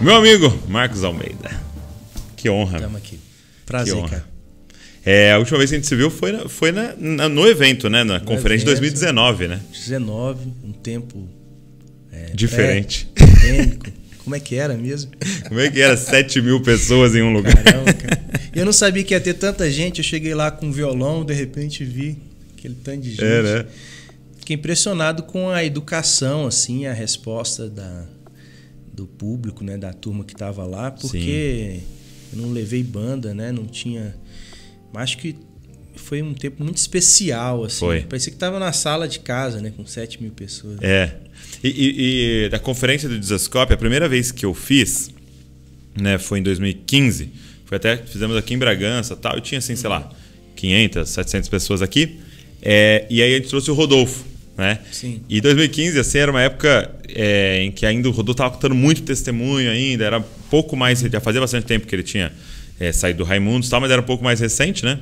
Meu amigo Marcos Almeida. Que honra. Estamos aqui. Prazer, que honra. cara. É, a última vez que a gente se viu foi, na, foi na, na, no evento, né? Na no conferência de 2019, né? 19, um tempo. É, Diferente. Como é que era mesmo? Como é que era 7 mil pessoas em um lugar? Caramba, cara. Eu não sabia que ia ter tanta gente. Eu cheguei lá com um violão, de repente vi aquele tanto de é, gente. É, né? Fiquei impressionado com a educação, assim, a resposta da, do público, né, da turma que estava lá, porque Sim. eu não levei banda, né, não tinha. Acho que foi um tempo muito especial, assim. Foi. Parecia que estava na sala de casa, né, com 7 mil pessoas. É. E, e, e da conferência do Disascope, a primeira vez que eu fiz, né, foi em 2015. Foi até fizemos aqui em Bragança, tal. Eu tinha assim, sei lá, 500, uhum. 700 pessoas aqui. É, e aí a gente trouxe o Rodolfo, né? Sim. E 2015 assim, era uma época é, em que ainda o Rodolfo estava contando muito testemunho ainda, era pouco mais, já fazia bastante tempo que ele tinha é, saído do Raimundos, tal, mas era um pouco mais recente, né?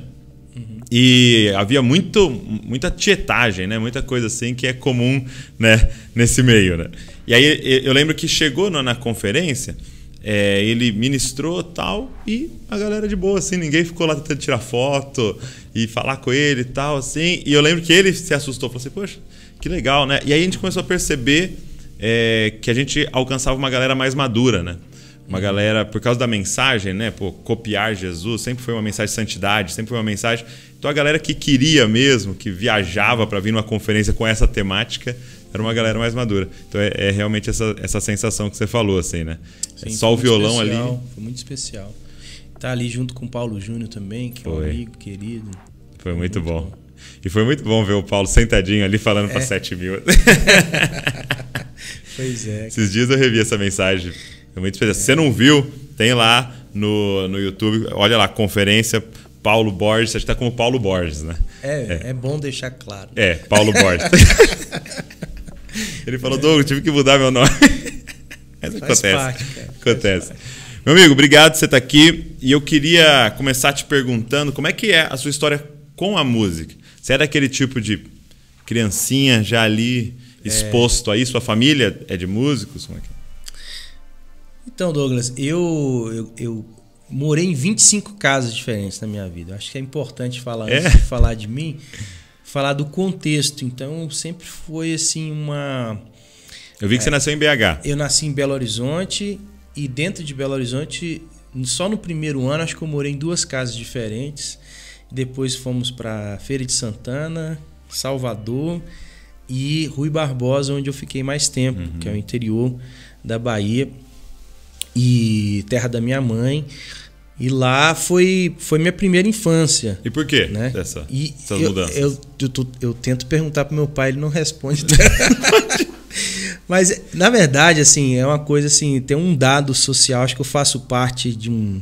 Uhum. E havia muito, muita tietagem, né? Muita coisa assim que é comum né? nesse meio, né? E aí eu lembro que chegou na, na conferência, é, ele ministrou tal e a galera de boa, assim, ninguém ficou lá tentando tirar foto e falar com ele e tal, assim. E eu lembro que ele se assustou, falou assim, poxa, que legal, né? E aí a gente começou a perceber é, que a gente alcançava uma galera mais madura, né? Uma uhum. galera, por causa da mensagem, né? Pô, copiar Jesus sempre foi uma mensagem de santidade, sempre foi uma mensagem. Então a galera que queria mesmo, que viajava para vir numa conferência com essa temática, era uma galera mais madura. Então é, é realmente essa, essa sensação que você falou, assim, né? É Sim, Só o violão especial, ali. Foi muito especial. Tá ali junto com o Paulo Júnior também, que foi. é um amigo querido. Foi, foi muito, muito bom. bom. E foi muito bom ver o Paulo sentadinho ali falando é. para 7 mil. pois é. Esses dias eu revi essa mensagem. É muito especial. É. Se você não viu, tem lá no, no YouTube. Olha lá, conferência Paulo Borges. Acho que tá como Paulo Borges, né? É, é, é bom deixar claro. É, Paulo Borges. Ele falou, Douglas, tive que mudar meu nome. Mas Faz acontece. Parte, acontece. Meu amigo, obrigado por você estar aqui. E eu queria começar te perguntando como é que é a sua história com a música. Você era é aquele tipo de criancinha já ali é. exposto é... a isso? Sua família é de músicos? Como é que é? então, Douglas, eu, eu, eu, morei em 25 casas diferentes na minha vida. Eu acho que é importante falar, é? antes de falar de mim, falar do contexto. Então, sempre foi assim uma. Eu vi que é, você nasceu em BH. Eu nasci em Belo Horizonte e dentro de Belo Horizonte, só no primeiro ano, acho que eu morei em duas casas diferentes. Depois fomos para Feira de Santana, Salvador e Rui Barbosa, onde eu fiquei mais tempo, uhum. que é o interior da Bahia e terra da minha mãe. E lá foi, foi minha primeira infância. E por quê né? Essa, e essas eu, mudanças? Eu, eu, eu, eu tento perguntar pro meu pai, ele não responde. Mas, na verdade, assim, é uma coisa assim, tem um dado social, acho que eu faço parte de um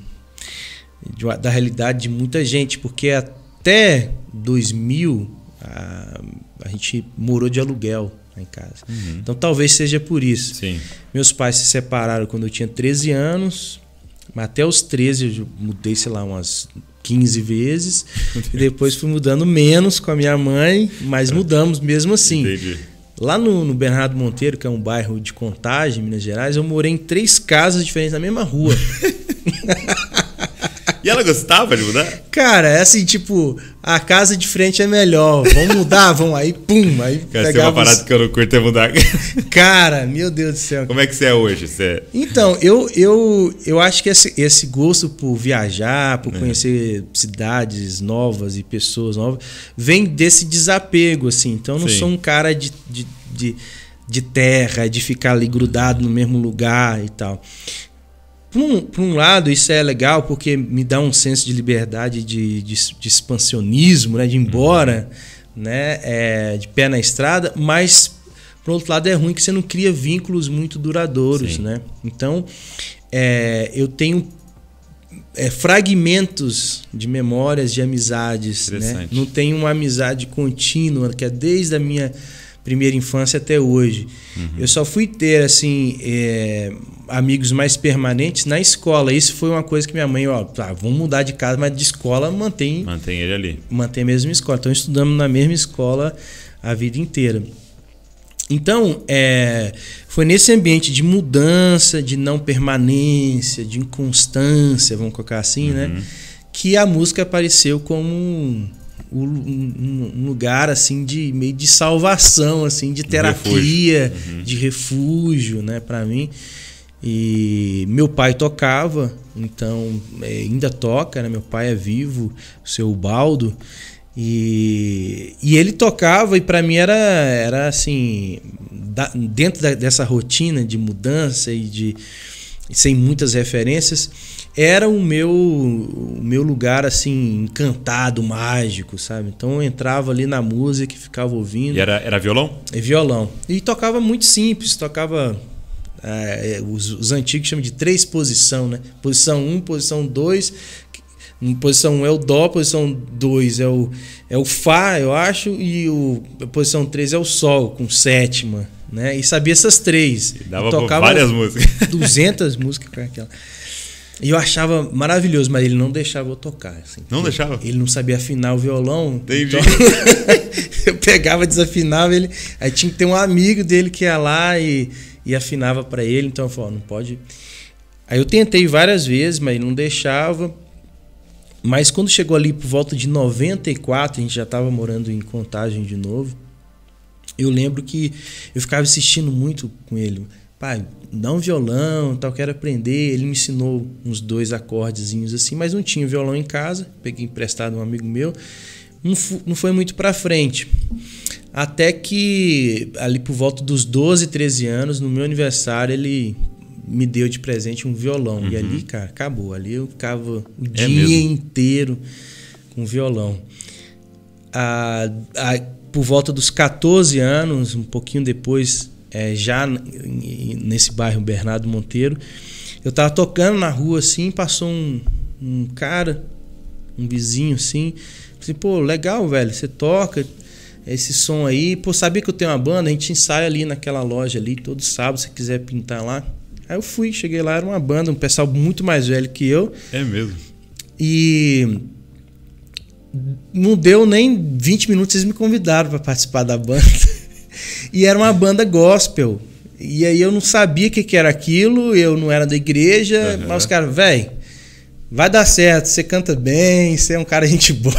de, da realidade de muita gente, porque até 2000 a, a gente morou de aluguel em casa. Uhum. Então talvez seja por isso. Sim. Meus pais se separaram quando eu tinha 13 anos, mas até os 13 eu mudei, sei lá, umas 15 vezes. e depois fui mudando menos com a minha mãe, mas mudamos mesmo assim. Entendi. Lá no, no, Bernardo Monteiro, que é um bairro de Contagem, Minas Gerais, eu morei em três casas diferentes na mesma rua. E ela gostava de mudar? Cara, é assim, tipo, a casa de frente é melhor. Vamos mudar, vamos aí, pum, aí Cara, é pegava... uma parada que eu não curto é mudar. Cara, meu Deus do céu. Como é que você é hoje? Você é... Então, eu, eu, eu acho que esse, esse gosto por viajar, por é. conhecer é. cidades novas e pessoas novas, vem desse desapego, assim. Então, eu não Sim. sou um cara de, de, de de terra, de ficar ali grudado no mesmo lugar e tal. Por um, por um, lado, isso é legal porque me dá um senso de liberdade, de, de, de expansionismo, né? de ir embora, uhum. né? É, de pé na estrada, mas, por outro lado, é ruim que você não cria vínculos muito duradouros. Né? Então, é, eu tenho é, fragmentos de memórias, de amizades. Né? Não tenho uma amizade contínua, que é desde a minha primeira infância até hoje. Uhum. Eu só fui ter assim é, amigos mais permanentes na escola. Isso foi uma coisa que minha mãe, ó, tá, vamos mudar de casa, mas de escola mantém. Mantém ele ali. Mantém a mesma escola. Então estudamos na mesma escola a vida inteira. Então, é, foi nesse ambiente de mudança, de não permanência, de inconstância, vamos colocar assim, né, uhum. né? Que a música apareceu como um, um, um, lugar assim de meio de salvação, assim, de terapia, refúgio. Uhum. de refúgio, né, para mim. E meu pai tocava, então é, ainda toca, né? Meu pai é vivo, o seu Baldo. E, e ele tocava e para mim era, era assim, da, dentro da, dessa rotina de mudança e de sem muitas referências, era o meu o meu lugar assim encantado, mágico, sabe? Então eu entrava ali na música, ficava ouvindo. E era, era violão? É violão. E tocava muito simples, tocava é, é os, os, antigos chamam de três posição, né? Posição 1, um, posição 2, hum, posição 1 um é o dó, posição 2 é o é o fá, eu acho, e o a posição 3 é o sol com sétima, né? E sabia essas três. E dava e tocava várias músicas. 200 músicas com aquela. E eu achava maravilhoso, mas ele não deixava eu tocar. Assim, não deixava? Ele não sabia afinar o violão. Entendi. Então eu pegava, desafinava ele. Aí tinha que ter um amigo dele que ia lá e, e afinava para ele. Então eu falei, não pode. Aí eu tentei várias vezes, mas ele não deixava. Mas quando chegou ali por volta de 94, a gente já estava morando em Contagem de novo. Eu lembro que eu ficava insistindo muito com ele pai, dá um violão, tal, quero aprender. Ele me ensinou uns dois acordezinhos assim, mas não tinha violão em casa. Peguei emprestado um amigo meu. Não, foi muito para frente. Até que ali por volta dos 12, 13 anos, no meu aniversário, ele me deu de presente um violão. Uhum. E ali, cara, acabou. Ali eu ficava o é dia mesmo? inteiro com violão. A, ah, por volta dos 14 anos, um pouquinho depois é, já nesse bairro Bernardo Monteiro. Eu tava tocando na rua assim, passou um, um cara, um vizinho assim, assim, pô, legal, velho, você toca esse som aí. Pô, sabia que eu tenho uma banda? A gente ensaia ali naquela loja ali, todo sábado, se quiser pintar lá. Aí eu fui, cheguei lá, era uma banda, um pessoal muito mais velho que eu. É mesmo. E não deu nem 20 minutos, eles me convidaram para participar da banda. E era uma banda gospel. E aí eu não sabia o que, que, era aquilo, eu não era da igreja, uhum. mas os caras, velho, vai dar certo, você canta bem, você é um cara gente boa.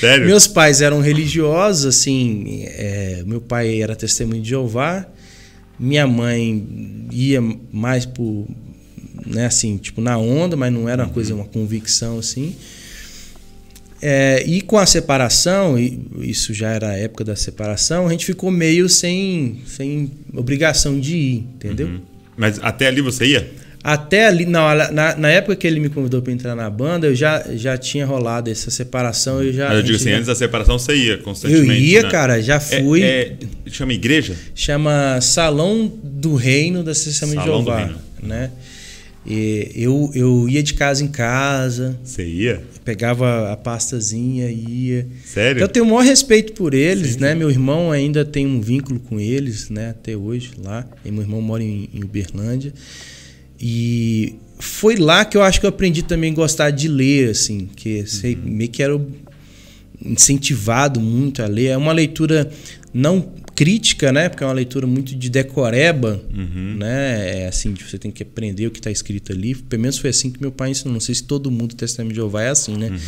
Sério? Meus pais eram religiosos, assim, é, meu pai era testemunho de Jeová, minha mãe ia mais por, né, assim, tipo, na onda, mas não era uma coisa, uhum. uma convicção, assim. É, e com a separação, e isso já era a época da separação, a gente ficou meio sem, sem obrigação de ir, entendeu? Uhum. Mas até ali você ia? Até ali, não, na, na época que ele me convidou para entrar na banda, eu já, já tinha rolado essa separação. Eu já. eu digo assim, já... antes da separação você ia constantemente. Eu ia, né? cara, já é, fui. É, é, chama igreja? Chama Salão do Reino da Sessão de Jeová. Né? E eu, eu ia de casa em casa. Você ia? Pegava a pastazinha e ia. Sério? Eu tenho o maior respeito por eles, Sim. né? Meu irmão ainda tem um vínculo com eles, né? Até hoje lá. E meu irmão mora em, em Uberlândia. E foi lá que eu acho que eu aprendi também a gostar de ler, assim. Que sei, uhum. meio que era incentivado muito a ler. É uma leitura não crítica, né? Porque é uma leitura muito de decoreba, uhum. né? É assim, você tem que aprender o que está escrito ali. Pelo menos foi assim que meu pai ensinou. Não sei se todo mundo do Testamento de Jeová é assim, né? Uhum.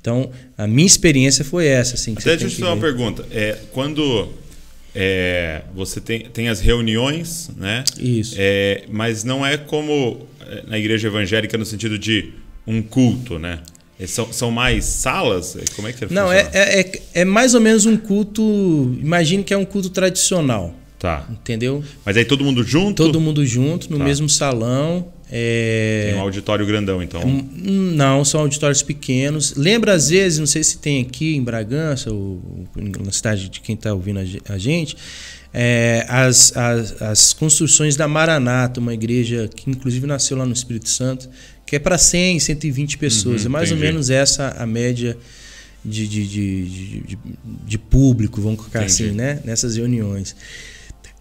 Então, a minha experiência foi essa. Assim, Até deixa eu te fazer uma pergunta. É, quando é, você tem, tem as reuniões, né? Isso. É, mas não é como é, na igreja evangélica no sentido de um culto, né? É, são, são mais salas? É, como é que Não, faz é, é, é, é mais ou menos um culto. Imagine que é um culto tradicional. Tá. Entendeu? Mas aí todo mundo junto? Todo mundo junto, no tá. mesmo salão. É... Tem um auditório grandão, então? Não, são auditórios pequenos. Lembra, às vezes, não sei se tem aqui em Bragança, ou na cidade de quem está ouvindo a gente, é, as, as, as, construções da Maranata, uma igreja que inclusive nasceu lá no Espírito Santo, que é para 100, 120 pessoas. Uhum, é mais entendi. ou menos essa a média de, de, de, de, de público, vamos colocar entendi. assim, né? Nessas reuniões.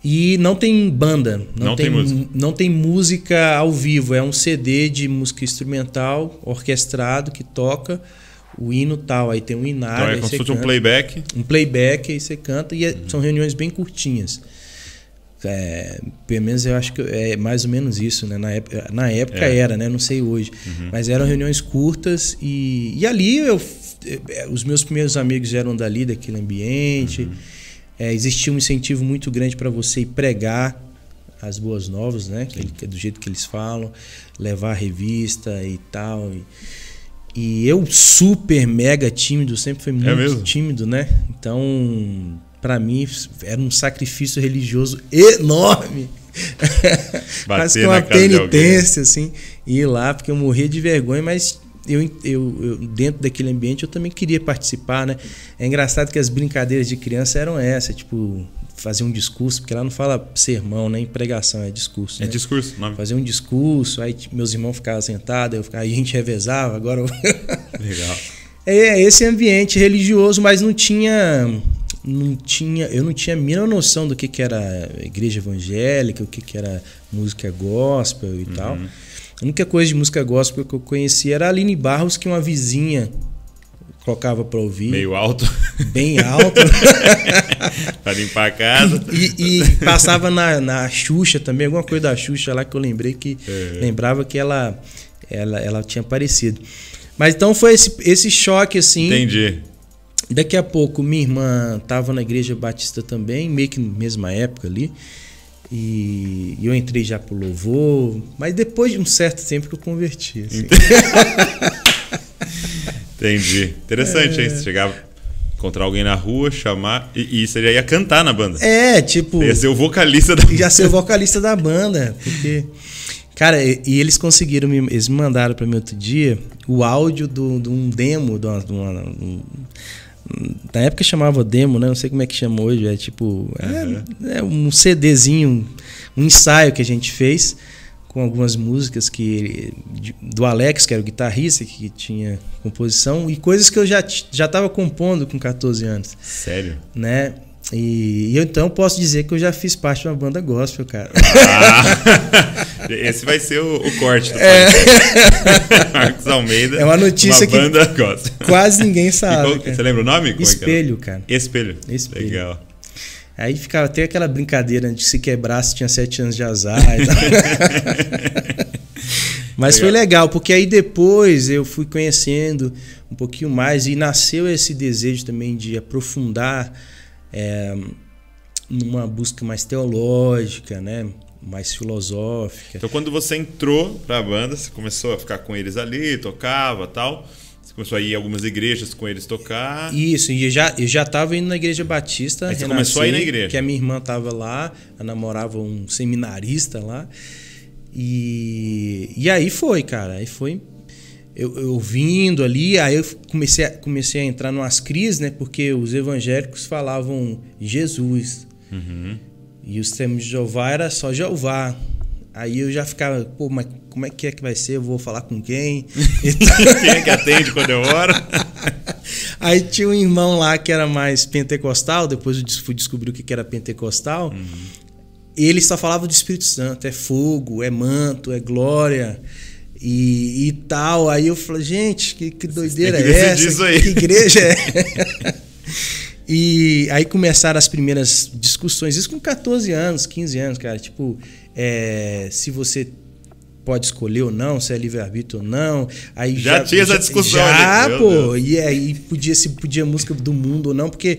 E não tem banda, não, não tem, tem, música. não tem música ao vivo, é um CD de música instrumental, orquestrado, que toca o hino tal, aí tem um hino. Então é como se fosse um playback. Um playback, aí você canta, e é, uhum. são reuniões bem curtinhas. É, pelo menos eu acho que é mais ou menos isso, né? Na época, na época é. era, né? Não sei hoje. Uhum. Mas eram uhum. reuniões curtas e, e ali eu, eh, os meus primeiros amigos eram dali, daquele ambiente. Uhum. É, existia um incentivo muito grande para você ir pregar as boas novas, né? Que, é do jeito que eles falam, levar a revista e tal. E, e eu super mega tímido, sempre fui é muito tímido, né? Então para mim era um sacrifício religioso enorme. Quase que uma né? penitência, assim, ir lá, porque eu morria de vergonha, mas eu, eu, eu, dentro daquele ambiente eu também queria participar, né? É engraçado que as brincadeiras de criança eram essa, tipo, fazer um discurso, porque lá não fala sermão, nem né? pregação, é discurso. É né? discurso, não. É? Fazer um discurso, aí meus irmãos ficavam sentados, eu ficava, aí a gente revezava, agora eu... Legal. É, é esse ambiente religioso, mas não tinha não tinha, eu não tinha a mínima noção do que, que era igreja evangélica, o que, que era música gospel e uhum. tal. A única coisa de música gospel que eu conhecia era a Aline Barros, que uma vizinha colocava para ouvir. Meio alto. Bem alto. para limpar a casa. E, e, passava na, na Xuxa também, alguma coisa da Xuxa lá que eu lembrei que. É. Lembrava que ela, ela, ela tinha aparecido. Mas então foi esse, esse choque, assim. Entendi. Daqui a pouco, minha irmã estava na igreja batista também, meio que na mesma época ali. E eu entrei já pro louvor, mas depois de um certo tempo que eu converti. Assim. Entendi. Interessante, é... hein? Você chegava encontrar alguém na rua, chamar. E, e você já ia cantar na banda. É, tipo. ia ser o vocalista da banda. Já ser o vocalista da banda. Porque. Cara, e, e eles conseguiram, me, eles me mandaram para mim outro dia o áudio de do, do um demo, de uma, de uma, na época chamava demo, né? Não sei como é que chama hoje. É tipo. Uhum. É, é, um CDzinho, um, um ensaio que a gente fez com algumas músicas que do Alex, que era o guitarrista, que tinha composição, e coisas que eu já estava já compondo com 14 anos. Sério? Né? E, e, eu então posso dizer que eu já fiz parte de uma banda gospel, cara. Ah, esse vai ser o, o corte do é. Marcos Almeida. É uma notícia uma que banda gospel. quase ninguém sabe. Qual, você lembra o nome? Como é Espelho, é cara? Espelho. Espelho. Legal. Aí ficava até aquela brincadeira de se quebrasse tinha sete anos de azar. Mas legal. foi legal, porque aí depois eu fui conhecendo um pouquinho mais e nasceu esse desejo também de aprofundar é, numa busca mais teológica, né? mais filosófica. Então, quando você entrou para a banda, você começou a ficar com eles ali, tocava tal. Você começou a ir em algumas igrejas com eles tocar. Isso, e já, eu já estava indo na igreja batista. Aí você começou a ir na igreja. Que a minha irmã estava lá, ela namorava um seminarista lá. E, e aí foi, cara. Aí foi eu, eu vindo ali, aí eu comecei a, comecei a entrar numas crises, né? Porque os evangélicos falavam Jesus. Uhum. E os termos de Jeová era só Jeová. Aí eu já ficava, pô, mas como é que é que vai ser? Eu vou falar com quem? quem é que atende quando eu oro? Aí tinha um irmão lá que era mais pentecostal, depois eu fui descobrir o que era pentecostal. Uhum. Ele só falava do Espírito Santo, é fogo, é manto, é glória. E, e, tal. Aí eu falei, gente, que, que doideira é que é essa? Que, que igreja é? e aí começaram as primeiras discussões, isso com 14 anos, 15 anos, cara. Tipo, é, se você pode escolher ou não, se é livre-arbítrio ou não. Aí já, já tinha essa discussão. Né? Já, pô, e aí podia se podia música do mundo ou não, porque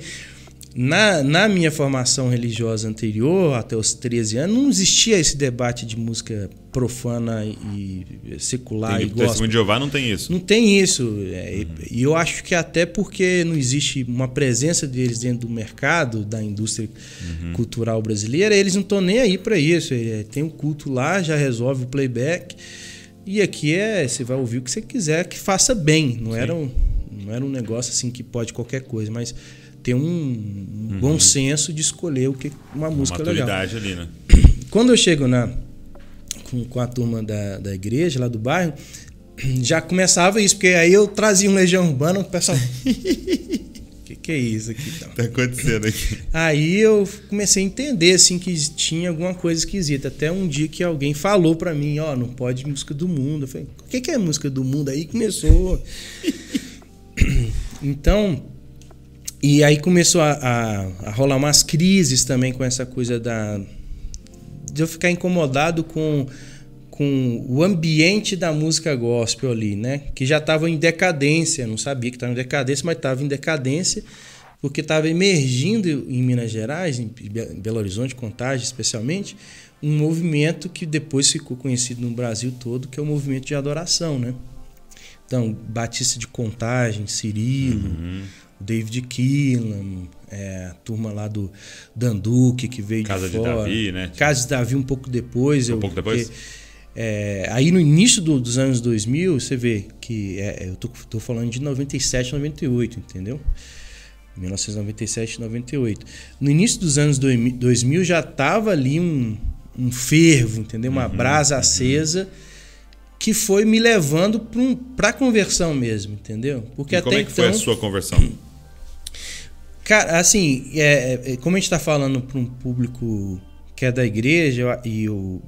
na, na minha formação religiosa anterior, até os 13 anos, não existia esse debate de música profana e secular e O testemunho de Jeová não tem isso. Não tem isso. É, uhum. E eu acho que até porque não existe uma presença deles dentro do mercado, da indústria uhum. cultural brasileira, eles não estão nem aí para isso. É, tem um culto lá, já resolve o playback. E aqui é, você vai ouvir o que você quiser, que faça bem. Não, era um, não era um negócio assim que pode qualquer coisa, mas ter um, uhum. bom senso de escolher o que uma música uma é maturidade legal. ali, né? Quando eu chego na com, com a turma da, da igreja lá do bairro, já começava isso, porque aí eu trazia um Legião Urbana, o pessoal. que, que é isso aqui? Então? Tá acontecendo aqui. Aí eu comecei a entender assim que tinha alguma coisa esquisita. Até um dia que alguém falou para mim, ó, oh, não pode música do mundo. Eu falei, o que, que é música do mundo? Aí começou. então, e aí começou a, a, a, rolar umas crises também com essa coisa da de eu ficar incomodado com, com o ambiente da música gospel ali, né? Que já estava em decadência, não sabia que estava em decadência, mas estava em decadência porque estava emergindo em Minas Gerais, em Belo Horizonte, Contagem especialmente, um movimento que depois ficou conhecido no Brasil todo, que é o movimento de adoração, né? Então, Batista de Contagem, Cirilo, uhum. David Keelan, é, turma lá do Danduque que veio Casa de, fora. de Davi, né? Casa de Davi um pouco depois. Um eu, pouco depois? Porque, é, aí no início do, dos anos 2000, você vê que é, é, eu tô, tô falando de 97, 98, entendeu? 1997, 98. No início dos anos 2000 já tava ali um, um fervo, entendeu? Uma uhum, brasa uhum. acesa que foi me levando para um, a conversão mesmo, entendeu? Porque e até como é que então, foi a então sua conversão? Cara, assim, é, é, é, como a gente tá falando para um público que é da igreja, e eu,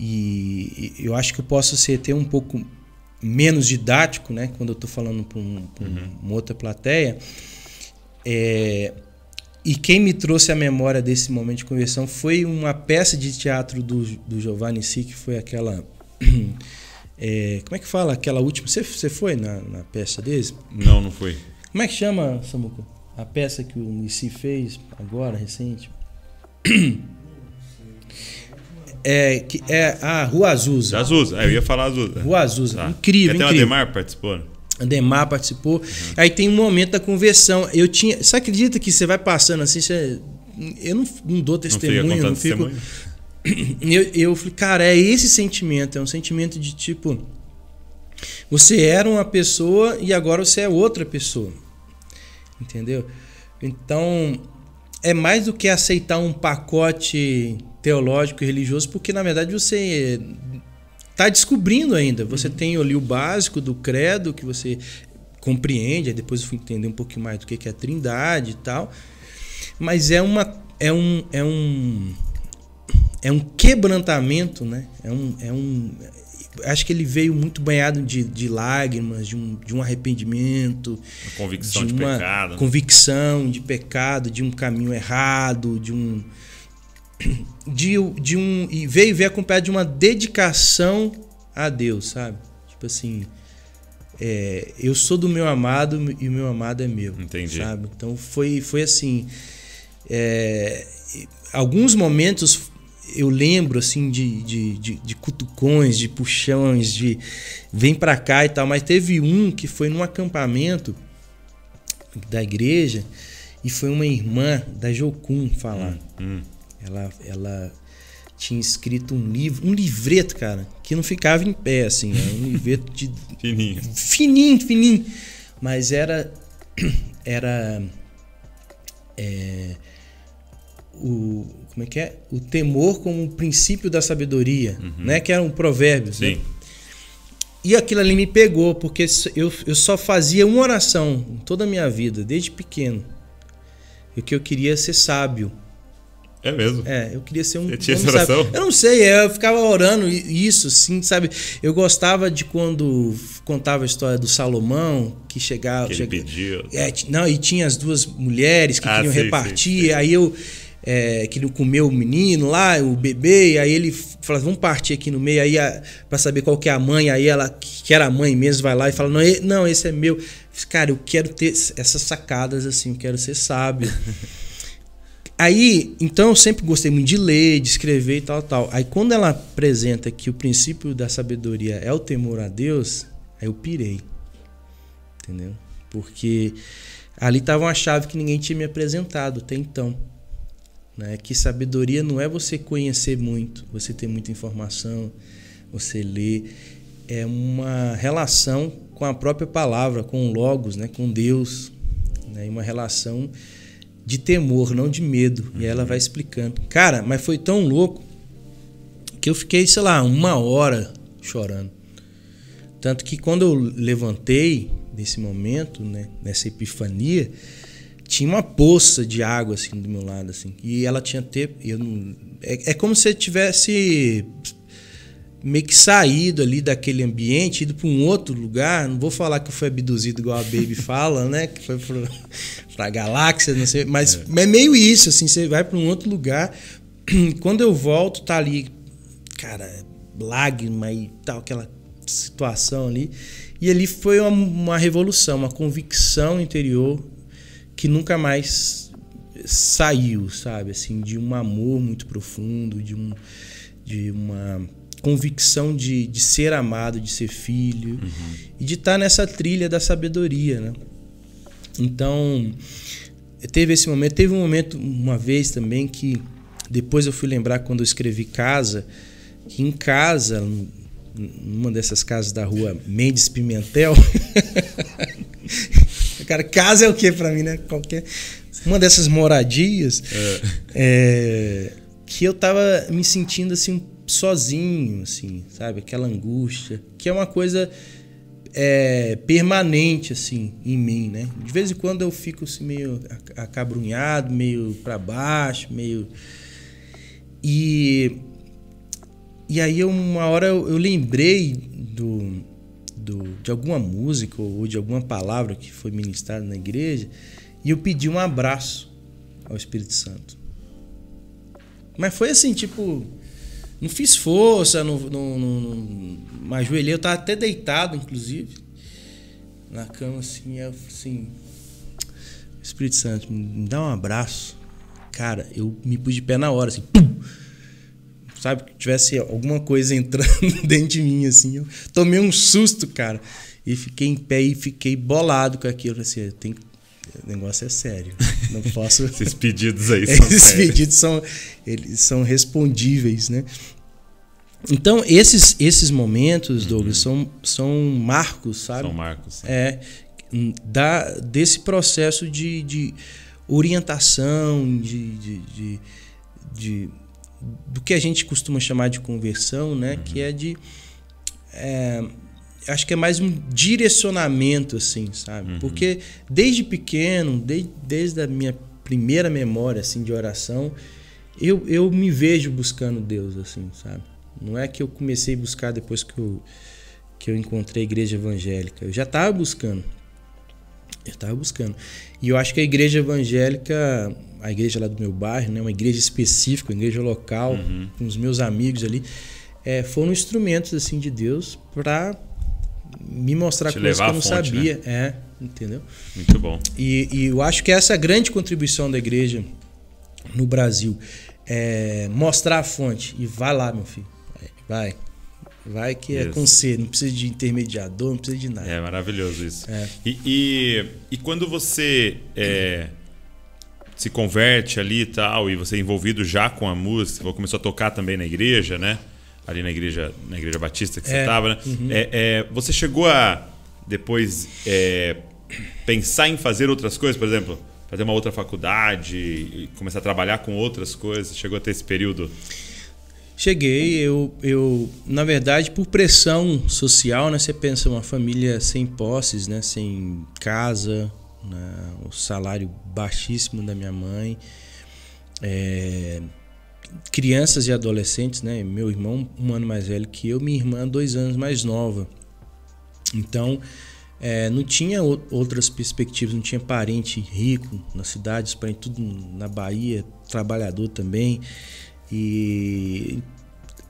e, eu acho que eu posso ser até um pouco menos didático, né? Quando eu tô falando para um, uhum. uma outra plateia. É, e quem me trouxe à memória desse momento de conversão foi uma peça de teatro do, do Giovanni Si, que foi aquela. É, como é que fala? Aquela última. Você, você foi na, na peça desse? Não, não fui. Como é que chama, Samuco? a peça que o Nici fez agora, recente. É, que é a Rua Azusa. Azusa, é, eu ia falar Azusa. Rua Azusa, tá. incrível, Até o Ademar participou, né? Ademar participou. Uhum. Aí tem um momento da conversão. Eu tinha. Você acredita que você vai passando assim? Você, eu não, não dou testemunho, não, não fico. Testemunho. Eu, eu falei, cara, é esse sentimento. É um sentimento de tipo. Você era uma pessoa e agora você é outra pessoa entendeu? Então, é mais do que aceitar um pacote teológico e religioso, porque na verdade você está descobrindo ainda. Você uhum. tem ali o básico do credo que você compreende, aí depois eu fui entender um pouquinho mais do que é a Trindade e tal. Mas é uma é um é um é um quebrantamento, né? É um é um acho que ele veio muito banhado de, de lágrimas, de um, de um arrependimento, uma convicção de, de uma pecado. Né? convicção de pecado, de um caminho errado, de um de, de um e veio veio acompanhado de uma dedicação a Deus, sabe? Tipo assim, é, eu sou do meu amado e o meu amado é meu, Entendi. sabe? Então foi foi assim, é, alguns momentos eu lembro assim de, de, de, de, cutucões, de puxões, de vem para cá e tal, mas teve um que foi num acampamento da igreja e foi uma irmã da Jocum falar. Hum, hum. Ela, ela tinha escrito um livro, um livreto, cara, que não ficava em pé, assim, um livreto de fininho. fininho, fininho, mas era era é, o, como é que é? O temor como um princípio da sabedoria, uhum. né? Que era um provérbio. Né? Sim. Né? E aquilo ali me pegou, porque eu, eu só fazia uma oração em toda a minha vida, desde pequeno. E que eu queria é ser sábio. É mesmo? É, eu queria ser um. Você tinha essa oração? Sábio. Eu não sei, é, eu ficava orando isso, sim, sabe? Eu gostava de quando contava a história do Salomão, que chegava. Que ele chegava, pediu. É, não, e tinha as duas mulheres que ah, queriam sim, repartir, sim, sim. aí eu é, que comeu o menino lá, o bebê, e aí ele fala, vamos partir aqui no meio aí para saber qual que é a mãe, aí ela que era a mãe mesmo vai lá e fala, não, não esse é meu. Cara, eu quero ter essas sacadas assim, eu quero ser sábio. aí, então eu sempre gostei muito de ler, de escrever e tal, tal. Aí quando ela apresenta que o princípio da sabedoria é o temor a Deus, aí eu pirei. Entendeu? Porque ali tava uma chave que ninguém tinha me apresentado até então. Né? Que sabedoria não é você conhecer muito, você ter muita informação, você ler. É uma relação com a própria palavra, com o Logos, né? com Deus. Né? Uma relação de temor, não de medo. Uhum. E ela uhum. vai explicando. Cara, mas foi tão louco que eu fiquei, sei lá, uma hora chorando. Tanto que quando eu levantei nesse momento, né, nessa epifania, tinha uma poça de água assim do meu lado assim e ela tinha ter eu não, é, é como se eu tivesse meio que saído ali daquele ambiente ido para um outro lugar não vou falar que eu fui abduzido igual a Baby fala né que foi para a galáxia não sei mas é. é meio isso assim você vai para um outro lugar quando eu volto tá ali cara lágrima e tal aquela situação ali e ali foi uma, uma revolução uma convicção interior que nunca mais saiu, sabe? Assim, de um amor muito profundo, de, um, de uma convicção de, de ser amado, de ser filho uhum. e de estar tá nessa trilha da sabedoria, né? Então, teve esse momento. Teve um momento, uma vez também, que depois eu fui lembrar quando eu escrevi Casa, que em casa, numa dessas casas da rua Mendes Pimentel. cara, casa é o que para mim, né? Qualquer uma dessas moradias é. É, que eu tava me sentindo assim sozinho, assim, sabe? Aquela angústia, que é uma coisa é, permanente assim em mim, né? De vez em quando eu fico assim, meio acabrunhado, meio para baixo, meio e e aí uma hora eu, eu lembrei do do, de alguma música ou de alguma palavra que foi ministrada na igreja e eu pedi um abraço ao Espírito Santo. Mas foi assim, tipo, não fiz força, não, não, não, não ajoelhei, eu tava até deitado, inclusive, na cama, assim, eu, assim, Espírito Santo, me dá um abraço. Cara, eu me pus de pé na hora, assim, pum! sabe? Que tivesse alguma coisa entrando dentro de mim, assim. Eu tomei um susto, cara. E fiquei em pé e fiquei bolado com aquilo. falei assim, tem o negócio é sério. Não posso. Esses pedidos aí são Esses sérios. pedidos são, eles são respondíveis, né? Então, esses, esses momentos, uhum. Douglas, uhum. são, são marcos, sabe? São marcos. Sim. É, da, desse processo de, de orientação, de, de, de, de do que a gente costuma chamar de conversão, né? Uhum. Que é de. É, acho que é mais um direcionamento, assim, sabe? Uhum. Porque desde pequeno, de, desde a minha primeira memória, assim, de oração, eu, eu me vejo buscando Deus, assim, sabe? Não é que eu comecei a buscar depois que eu, que eu encontrei a igreja evangélica. Eu já estava buscando. Eu estava buscando. E eu acho que a igreja evangélica, a igreja lá do meu bairro, né, uma igreja específica, uma igreja local, uhum. com os meus amigos ali, é, foram instrumentos assim de Deus para me mostrar Te coisas que eu não fonte, né? sabia. Né? É, entendeu? Muito bom. E, e, eu acho que essa é a grande contribuição da igreja no Brasil. É mostrar a fonte e vai lá, meu filho. Vai, Vai que é isso. é com C, não precisa de intermediador, não precisa de nada. É maravilhoso isso. É. E, e, e, quando você é, se converte ali e tal, e você é envolvido já com a música, começou a tocar também na igreja, né? Ali na igreja, na igreja batista que é. você estava, né? Uhum. É, é, você chegou a depois é, pensar em fazer outras coisas, por exemplo, fazer uma outra faculdade, começar a trabalhar com outras coisas? Chegou a ter esse período? Cheguei, eu, eu, na verdade, por pressão social, né? Você pensa uma família sem posses, né? Sem casa, né? o salário baixíssimo da minha mãe, é... crianças e adolescentes, né? Meu irmão, um ano mais velho que eu, minha irmã, dois anos mais nova. Então, é, não tinha outras perspectivas, não tinha parente rico na cidade, os parentes tudo na Bahia, trabalhador também. E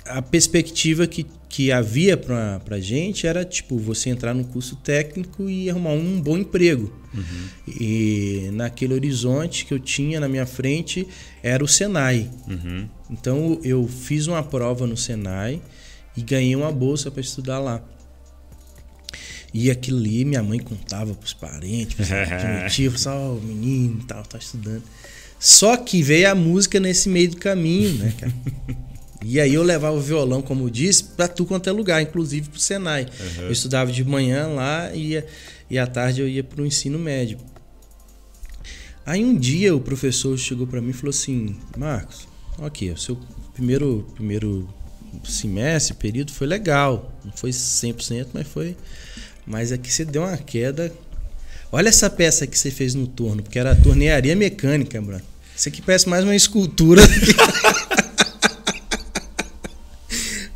a perspectiva que, que havia para a gente era tipo você entrar no curso técnico e arrumar um bom emprego. Uhum. E naquele horizonte que eu tinha na minha frente era o Senai. Uhum. Então eu fiz uma prova no Senai e ganhei uma bolsa para estudar lá. E aquilo ali minha mãe contava para os parentes, para os tios só o menino tal, tá, tá estudando. Só que veio a música nesse meio do caminho, né, cara? E aí eu levava o violão, como disse, para tu quanto é lugar, inclusive pro Senai. Uhum. Eu estudava de manhã lá e, e à tarde eu ia pro ensino médio. Aí um dia o professor chegou para mim e falou assim: "Marcos, OK, o seu primeiro primeiro semestre, período foi legal, não foi 100%, mas foi mas aqui você deu uma queda. Olha essa peça que você fez no torno, porque era tornearia mecânica, mano. Isso aqui parece mais uma escultura.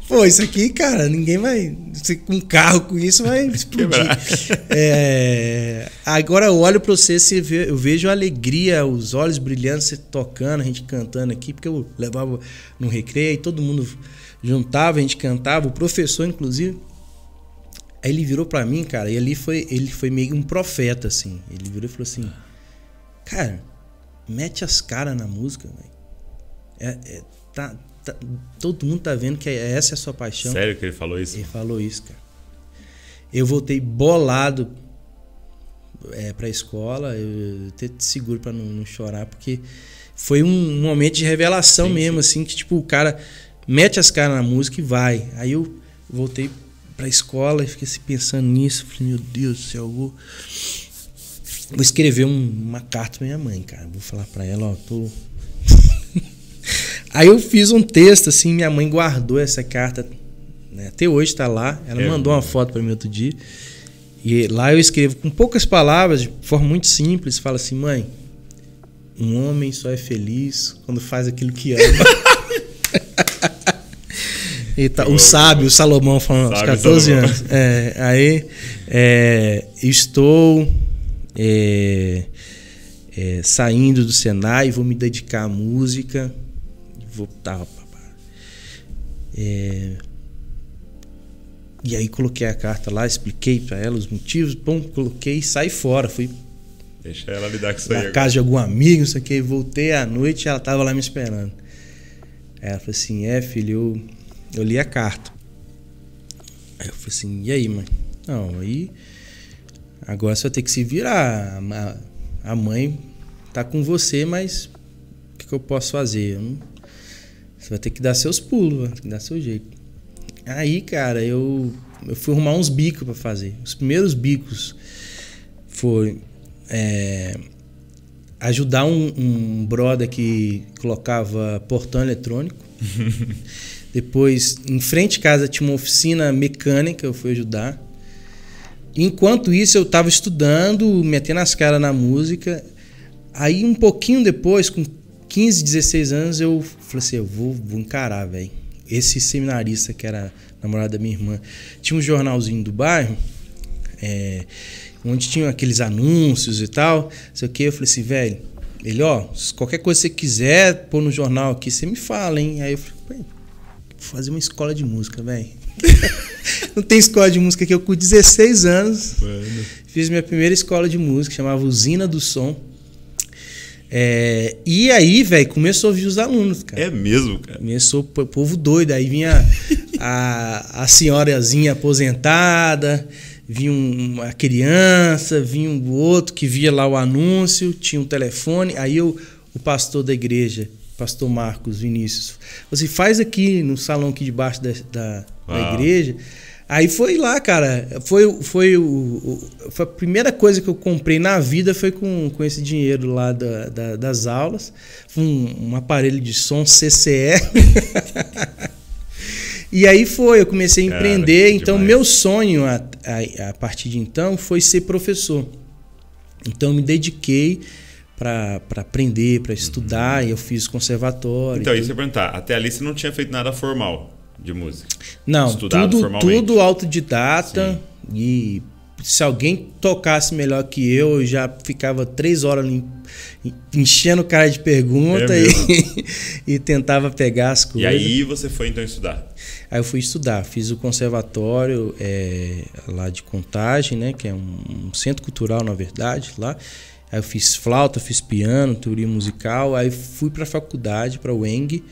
Pô, isso aqui, cara, ninguém vai. Com um carro com isso vai explodir. É, agora eu olho pra você, você vê, eu vejo a alegria, os olhos brilhando, você tocando, a gente cantando aqui, porque eu levava no recreio e todo mundo juntava, a gente cantava, o professor, inclusive. Aí ele virou para mim, cara, e ali foi, ele foi meio um profeta, assim. Ele virou e falou assim: Cara, mete as caras na música, velho. É, é, tá, tá, todo mundo tá vendo que é, é essa é a sua paixão. Sério que ele falou isso? Ele falou isso, cara. Eu voltei bolado é, pra escola, eu, eu te seguro pra não, não chorar, porque foi um, um momento de revelação sim, mesmo, sim. assim, que tipo, o cara mete as caras na música e vai. Aí eu voltei pra escola e fiquei assim, pensando nisso, falei, meu Deus do céu, eu vou Vou escrever um, uma carta pra minha mãe, cara. Vou falar pra ela, ó, tô. Aí eu fiz um texto, assim, minha mãe guardou essa carta. Né? Até hoje tá lá. Ela é, mandou uma foto pra mim outro dia. E lá eu escrevo com poucas palavras, de forma muito simples, fala assim, mãe, um homem só é feliz quando faz aquilo que ama. e tá, o sábio, o Salomão falando, aos 14 Salomão. anos. É, aí, é, estou é, é, saindo do Senai, vou me dedicar à música, vou tá, é, e aí coloquei a carta lá, expliquei para ela os motivos, bom, coloquei e saí fora, fui Deixa ela lidar com isso na aí. Na casa de algum amigo, não sei o que. Voltei à noite e ela tava lá me esperando. Aí ela falou assim: É, filho, eu, eu li a carta. Aí eu falei assim: E aí, mãe? Não, aí Agora você vai ter que se virar. A, mãe tá com você, mas o que, que, eu posso fazer? Eu não... Você vai ter que dar seus pulos, vai ter que dar seu jeito. Aí, cara, eu, eu fui arrumar uns bicos para fazer. Os primeiros bicos foram é, ajudar um, um brother que colocava portão eletrônico. Depois, em frente de casa tinha uma oficina mecânica, eu fui ajudar. Enquanto isso, eu estava estudando, metendo as caras na música. Aí, um pouquinho depois, com 15, 16 anos, eu falei assim: eu vou, vou encarar, velho. Esse seminarista que era namorado da minha irmã tinha um jornalzinho do bairro, é, onde tinha aqueles anúncios e tal, sei o que. Eu falei assim, velho, ele, ó, se qualquer coisa que você quiser pôr no jornal aqui, você me fala, hein? Aí eu falei: fazer uma escola de música, velho. não tem escola de música aqui. Eu com 16 anos Mano. fiz minha primeira escola de música, chamava Usina do Som. É, e aí, velho, começou a vir os alunos, cara. É mesmo, cara? Começou o povo doido. Aí vinha a, a senhorazinha aposentada, vinha um, a criança, vinha um outro que via lá o anúncio, tinha um telefone. Aí eu, o pastor da igreja pastor Marcos Vinícius, você faz aqui no salão aqui debaixo da, da, da igreja. Aí foi lá, cara. Foi, foi, o, foi, a primeira coisa que eu comprei na vida foi com, com esse dinheiro lá da, da, das aulas. um, um aparelho de som CCE. e aí foi, eu comecei a empreender. Cara, então, demais. meu sonho a, a, a partir de então foi ser professor. Então, eu me dediquei para aprender, para estudar, uhum. eu fiz conservatório. Então, isso eu perguntar, até ali você não tinha feito nada formal de música? Não, Estudado tudo, tudo autodidata Sim. e se alguém tocasse melhor que eu, eu já ficava três horas enchendo o cara de pergunta é e, e, tentava pegar as coisas. E aí você foi então estudar? Aí eu fui estudar, fiz o conservatório é, lá de Contagem, né, que é um, um centro cultural na verdade lá. Aí eu fiz flauta, fiz piano, teoria musical, aí fui para a faculdade, para o ENG,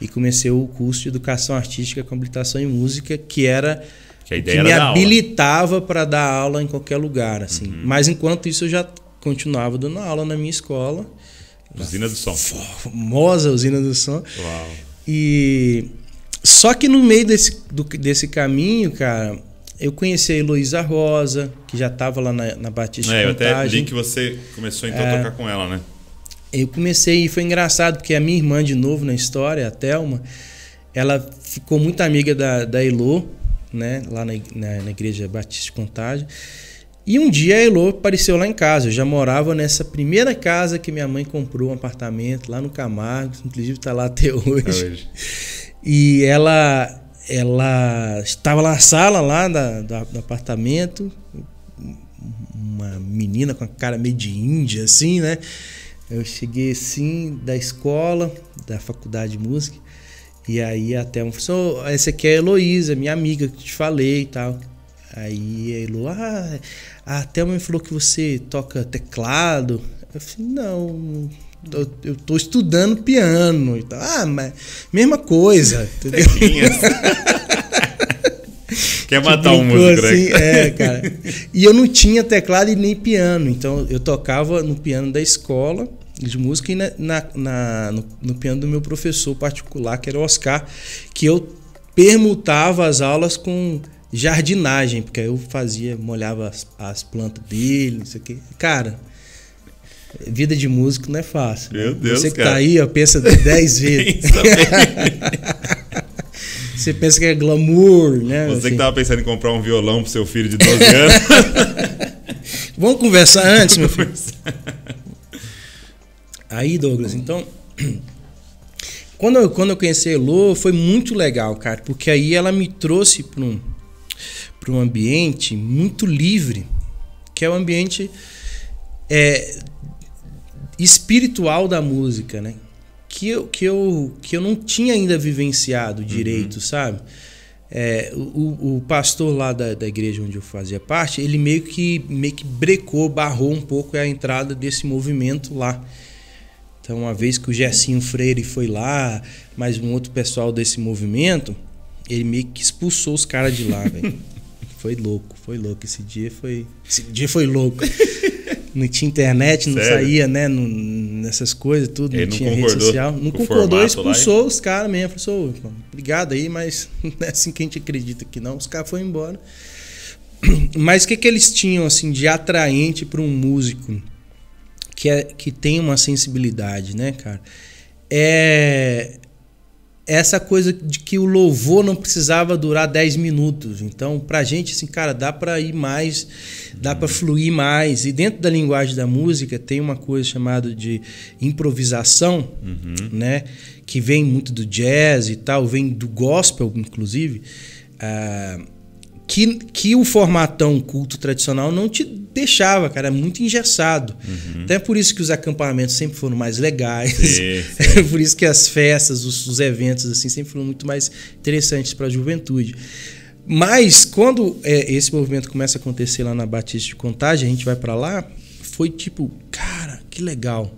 e comecei o curso de educação artística com habilitação em música, que era que, a que era me habilitava para dar aula em qualquer lugar, assim. Uhum. Mas enquanto isso eu já continuava dando aula na minha escola. Usina do som. Famosa usina do som. Uau. E só que no meio desse, do, desse caminho, cara, eu conheci a Heloísa Rosa, que já estava lá na, na Batista é, eu Contagem. até que você começou então é, a tocar com ela, né? Eu comecei e foi engraçado, porque a minha irmã, de novo na história, a Thelma, ela ficou muito amiga da, da Elo, né? Lá na, na, na igreja Batista Contagem. E um dia a Elo apareceu lá em casa. Eu já morava nessa primeira casa que minha mãe comprou um apartamento lá no Camargo, inclusive está lá até hoje. É hoje. E ela ela estava na sala lá da, da, do apartamento, uma menina com a cara meio de índia, assim, né? Eu cheguei assim da escola, da faculdade de música, e aí até um professor, essa aqui é a Heloísa, minha amiga que te falei e tal. Aí a Elo, ah, a Thelma me falou que você toca teclado. Eu falei, não, eu, eu tô estudando piano e tal. Ah, mas mesma coisa, entendeu? Quer matar um músico, né? assim, né? É, cara. E eu não tinha teclado e nem piano, então eu tocava no piano da escola de música e na, na, na no, no, piano do meu professor particular, que era o Oscar, que eu permutava as aulas com jardinagem, porque eu fazia, molhava as, as plantas dele, não sei o quê. Cara, Vida de músico não é fácil. Meu Deus, Você que tá cara. tá aí, ó, pensa dez vezes. Você pensa que é glamour, né? Você assim. que tava pensando em comprar um violão pro seu filho de 12 anos. Vamos conversar antes, meu filho. Aí, Douglas, então. Quando eu, quando eu conheci a Elo, foi muito legal, cara, porque aí ela me trouxe para um, pra um ambiente muito livre, que é o um ambiente. É, espiritual da música, né? Que eu, que eu, que eu não tinha ainda vivenciado uhum. direito, uhum. sabe? É, o, o, pastor lá da, da igreja onde eu fazia parte, ele meio que, meio que brecou, barrou um pouco a entrada desse movimento lá. Então, uma vez que o Gersinho Freire foi lá, mais um outro pessoal desse movimento, ele meio que expulsou os caras de lá, velho. foi louco, foi louco. Esse dia foi. Esse dia foi louco. não tinha internet, não Sério? saía, né? nessas coisas, tudo, não, não tinha rede social. Não concordou, expulsou os caras mesmo. Falou, assim, obrigado aí, mas não é assim que a gente acredita que não. Os caras foram embora. Mas o que, que eles tinham assim de atraente para um músico que, é, que tem uma sensibilidade, né, cara? É, essa coisa de que o louvor não precisava durar 10 minutos. Então, pra gente, assim, cara, dá pra ir mais, dá pra fluir mais. E dentro da linguagem da música tem uma coisa chamada de improvisação, uhum. né? Que vem muito do jazz e tal, vem do gospel, inclusive. Ah, que, que o formatão culto tradicional não te deixava, cara, é muito engessado. Uhum. Então é por isso que os acampamentos sempre foram mais legais, sim, sim. é por isso que as festas, os, os, eventos assim sempre foram muito mais interessantes para a juventude. Mas quando é, esse movimento começa a acontecer lá na Batista de Contagem, a gente vai para lá, foi tipo, cara, que legal.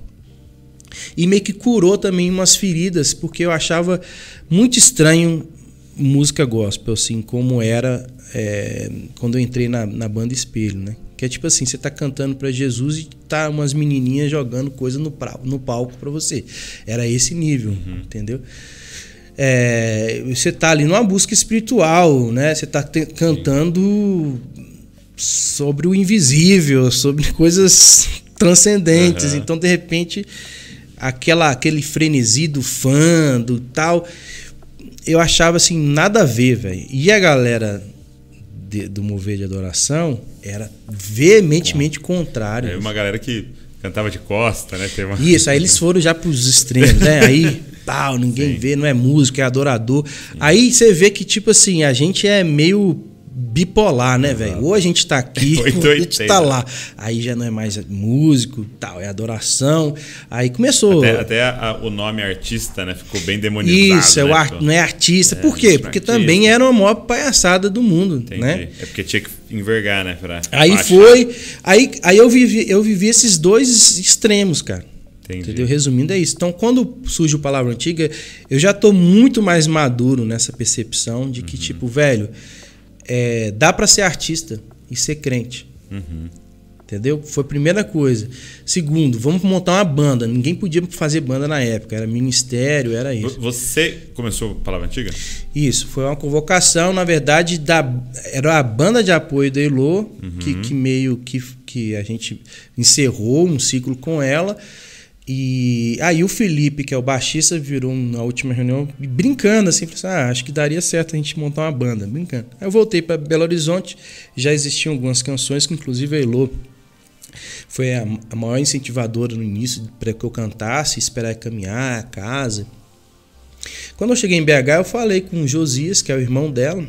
E meio que curou também umas feridas, porque eu achava muito estranho música gospel, assim, como era é, quando eu entrei na, na banda Espelho, né? Que é tipo assim, você tá cantando para Jesus e tá umas menininhas jogando coisa no, pra, no palco para você. Era esse nível, uhum. entendeu? É, você tá ali numa busca espiritual, né? Você tá te, cantando sobre o invisível, sobre coisas transcendentes. Uhum. Então, de repente, aquela aquele frenesi do fã, do tal, eu achava assim nada a ver, velho. E a galera de, do mover de adoração era veementemente contrário. É uma galera que cantava de costa, né? Uma... Isso, aí eles foram já para os extremos, né? Aí, pau, ninguém Sim. vê, não é músico, é adorador. Sim. Aí você vê que, tipo assim, a gente é meio bipolar, né, velho? Ou a gente tá aqui, ou a gente tá lá. Aí já não é mais músico, tal, é adoração. Aí começou. Até, até a, o nome artista, né? Ficou bem demonizado. Isso, é né? é o ar, então, não é artista. É, Por quê? Porque artista. também era uma maior palhaçada do mundo, Entendi. né? É porque tinha que envergar, né? Pra aí baixar. foi. Aí, aí eu, vivi, eu vivi esses dois extremos, cara. Entendi. Entendeu? Resumindo, é isso. Então, quando surge o Palavra Antiga, eu já tô muito mais maduro nessa percepção de que, uhum. tipo, velho é, dá para ser artista e ser crente. Uhum. Entendeu? Foi a primeira coisa. Segundo, vamos montar uma banda. Ninguém podia fazer banda na época. Era ministério, era isso. Você começou Palavra Antiga? Isso. Foi uma convocação, na verdade, da, era a banda de apoio da Elo, uhum. que, que meio que, que a gente encerrou um ciclo com ela. E aí o Felipe, que é o baixista, virou na última reunião brincando assim, assim, ah, acho que daria certo a gente montar uma banda, brincando. Aí eu voltei para Belo Horizonte, já existiam algumas canções que inclusive a Elô foi a, maior incentivadora no início para que eu cantasse, esperar caminhar, a casa. Quando eu cheguei em BH, eu falei com o Josias, que é o irmão dela,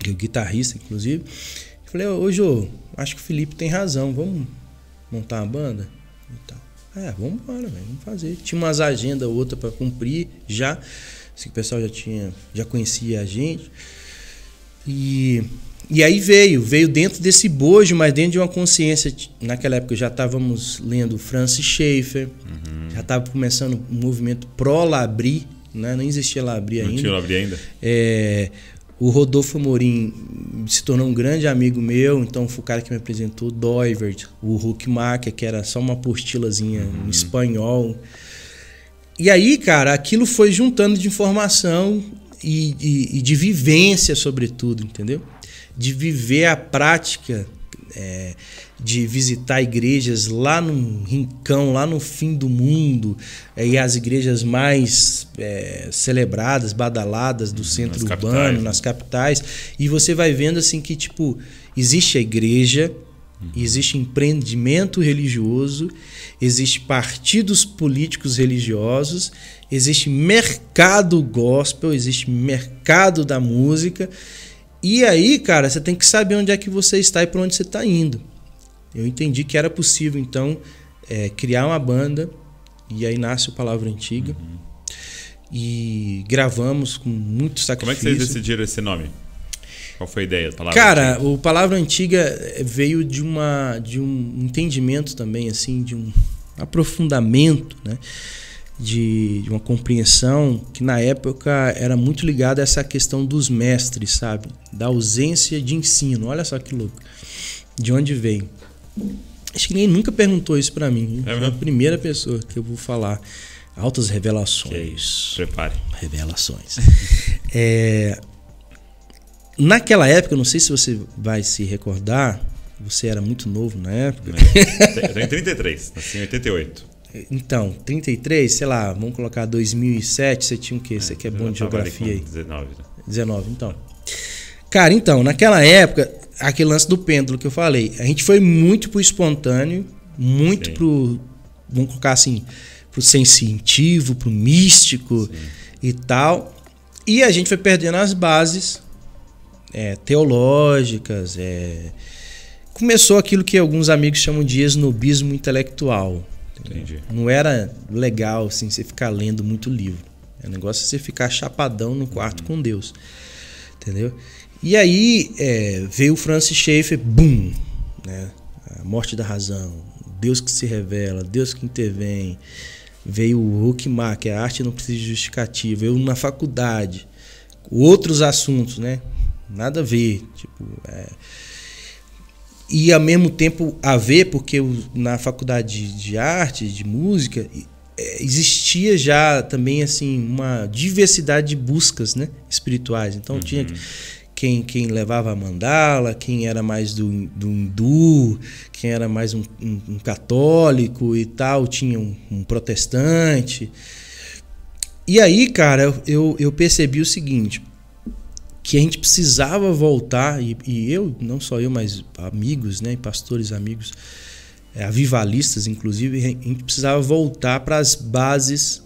que é o guitarrista inclusive. falei: "Ô, Jô, acho que o Felipe tem razão, vamos montar uma banda?" E é, vamos embora, velho, vamos fazer. Tinha umas agendas, outra para cumprir já. Assim, o pessoal já tinha, já conhecia a gente. E, e aí veio, veio dentro desse bojo, mas dentro de uma consciência. Naquela época já estávamos lendo Francis Schaeffer, uhum. já estava começando o um movimento pró-Labri, né? não existia Labri ainda. Não tinha Labri ainda? É, o Rodolfo Morim se tornou um grande amigo meu, então foi o cara que me apresentou Doivert, o Hulk Marker, que era só uma apostilazinha uhum. em espanhol. E aí, cara, aquilo foi juntando de informação e, e, e de vivência, sobretudo, entendeu? De viver a prática. É, de visitar igrejas lá no rincão, lá no fim do mundo, é, e as igrejas mais é, celebradas, badaladas do centro nas urbano, capitais. nas capitais, e você vai vendo assim que tipo existe a igreja, uhum. Existe empreendimento religioso, existe partidos políticos religiosos, existe mercado gospel, existe mercado da música. E aí, cara, você tem que saber onde é que você está e para onde você está indo. Eu entendi que era possível, então, é, criar uma banda, e aí nasce o Palavra Antiga. Uhum. E gravamos com muito sacrifício. Como é que vocês decidiram esse nome? Qual foi a ideia da palavra? Cara, antiga? o palavra antiga veio de uma de um entendimento também assim, de um aprofundamento, né? De, de uma compreensão que na época era muito ligada a essa questão dos mestres, sabe? Da ausência de ensino. Olha só que louco. De onde veio? Acho que ninguém nunca perguntou isso para mim. Né? É a primeira pessoa que eu vou falar. Altas revelações. Prepare. Revelações. é, naquela época, não sei se você vai se recordar, você era muito novo na época. Eu tenho 33, nasci em 88. Então, 33, sei lá, vamos colocar 2007, você tinha o quê? É, você que é bom de geografia aí. 19, né? 19, então. Cara, então, naquela época, aquele lance do pêndulo que eu falei. A gente foi muito pro espontâneo, muito Sim. pro. Vamos colocar assim, pro sensitivo, pro místico Sim. e tal. E a gente foi perdendo as bases é, teológicas. É... Começou aquilo que alguns amigos chamam de esnobismo intelectual. Entendi. Não era legal assim, você ficar lendo muito livro. É negócio é você ficar chapadão no quarto uhum. com Deus. Entendeu? E aí é, veio o Francis Schaeffer, bum, né? A morte da razão, Deus que se revela, Deus que intervém. Veio o Huckmar, que é a arte não precisa de justificativa. Eu na faculdade, outros assuntos, né? Nada a ver, tipo... É... E ao mesmo tempo a ver, porque eu, na faculdade de arte, de música, é, existia já também assim uma diversidade de buscas né, espirituais. Então uhum. tinha quem, quem levava a mandala, quem era mais do, do hindu, quem era mais um, um, um católico e tal, tinha um, um, protestante. E aí, cara, eu, eu, percebi o seguinte, que a gente precisava voltar, e, e eu, não só eu, mas amigos, né, pastores amigos, é, avivalistas, inclusive, a gente precisava voltar para as bases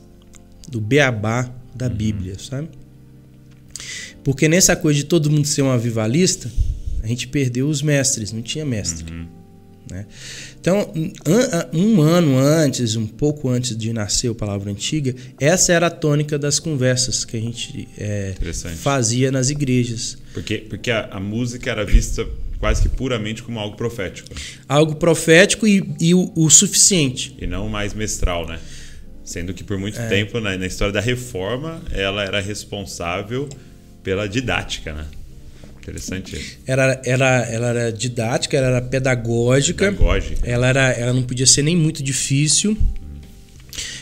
do beabá da uhum. Bíblia, uhum. sabe? Porque nessa coisa de todo mundo ser um avivalista, a gente perdeu os mestres, não tinha mestre. Uhum. Né? Então, um ano antes, um pouco antes de nascer o Palavra Antiga, essa era a tônica das conversas que a gente é, fazia nas igrejas. Porque, porque a, a, música era vista quase que puramente como algo profético. Algo profético e, e o, o, suficiente. E não mais mestral, né? Sendo que por muito é. tempo, na, na história da reforma, ela era responsável pela didática, né? Interessante isso. Ela, ela, ela era didática, ela era pedagógica. Pedagógica. Ela, era, ela não podia ser nem muito difícil.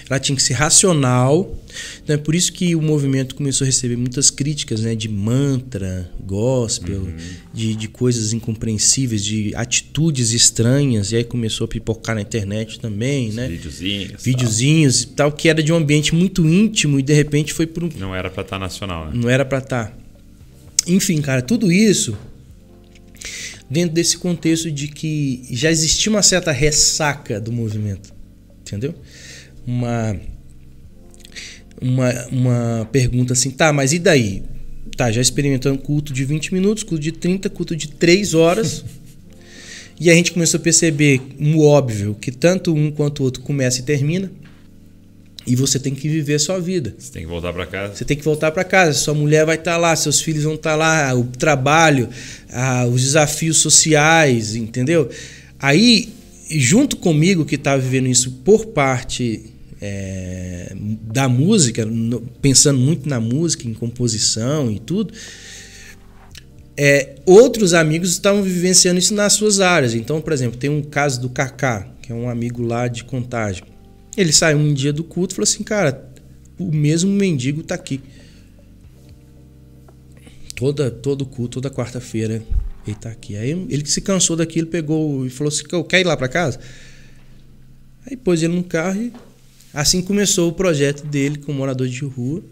Ela tinha que ser racional. Então é por isso que o movimento começou a receber muitas críticas né, de mantra, gospel, uhum. de, de coisas incompreensíveis, de atitudes estranhas, e aí começou a pipocar na internet também, né? Videozinhos. Videozinhos tal. e tal, que era de um ambiente muito íntimo e de repente foi para um. Não era para estar tá nacional, né? Não era para estar. Tá. Enfim, cara, tudo isso dentro desse contexto de que já existia uma certa ressaca do movimento, entendeu? Uma uma, uma pergunta assim, tá, mas e daí? Tá, já experimentando culto de 20 minutos, culto de 30, culto de 3 horas. e a gente começou a perceber um óbvio, que tanto um quanto o outro começa e termina. E você tem que viver a sua vida. Você tem que voltar para casa. Você tem que voltar para casa. Sua mulher vai estar tá lá, seus filhos vão estar tá lá, o trabalho, os desafios sociais, entendeu? Aí, junto comigo que tá vivendo isso por parte é, da música, no, pensando muito na música, em composição e tudo, é, outros amigos estavam vivenciando isso nas suas áreas. Então, por exemplo, tem um caso do Kaká, que é um amigo lá de Contagem. Ele saiu um dia do culto e falou assim, cara, o mesmo mendigo tá aqui. Toda, todo culto, toda quarta-feira ele tá aqui. Aí ele se cansou daquilo, pegou e falou assim, eu quero ir lá para casa? Aí pôs ele no carro e Assim começou o projeto dele como morador de rua.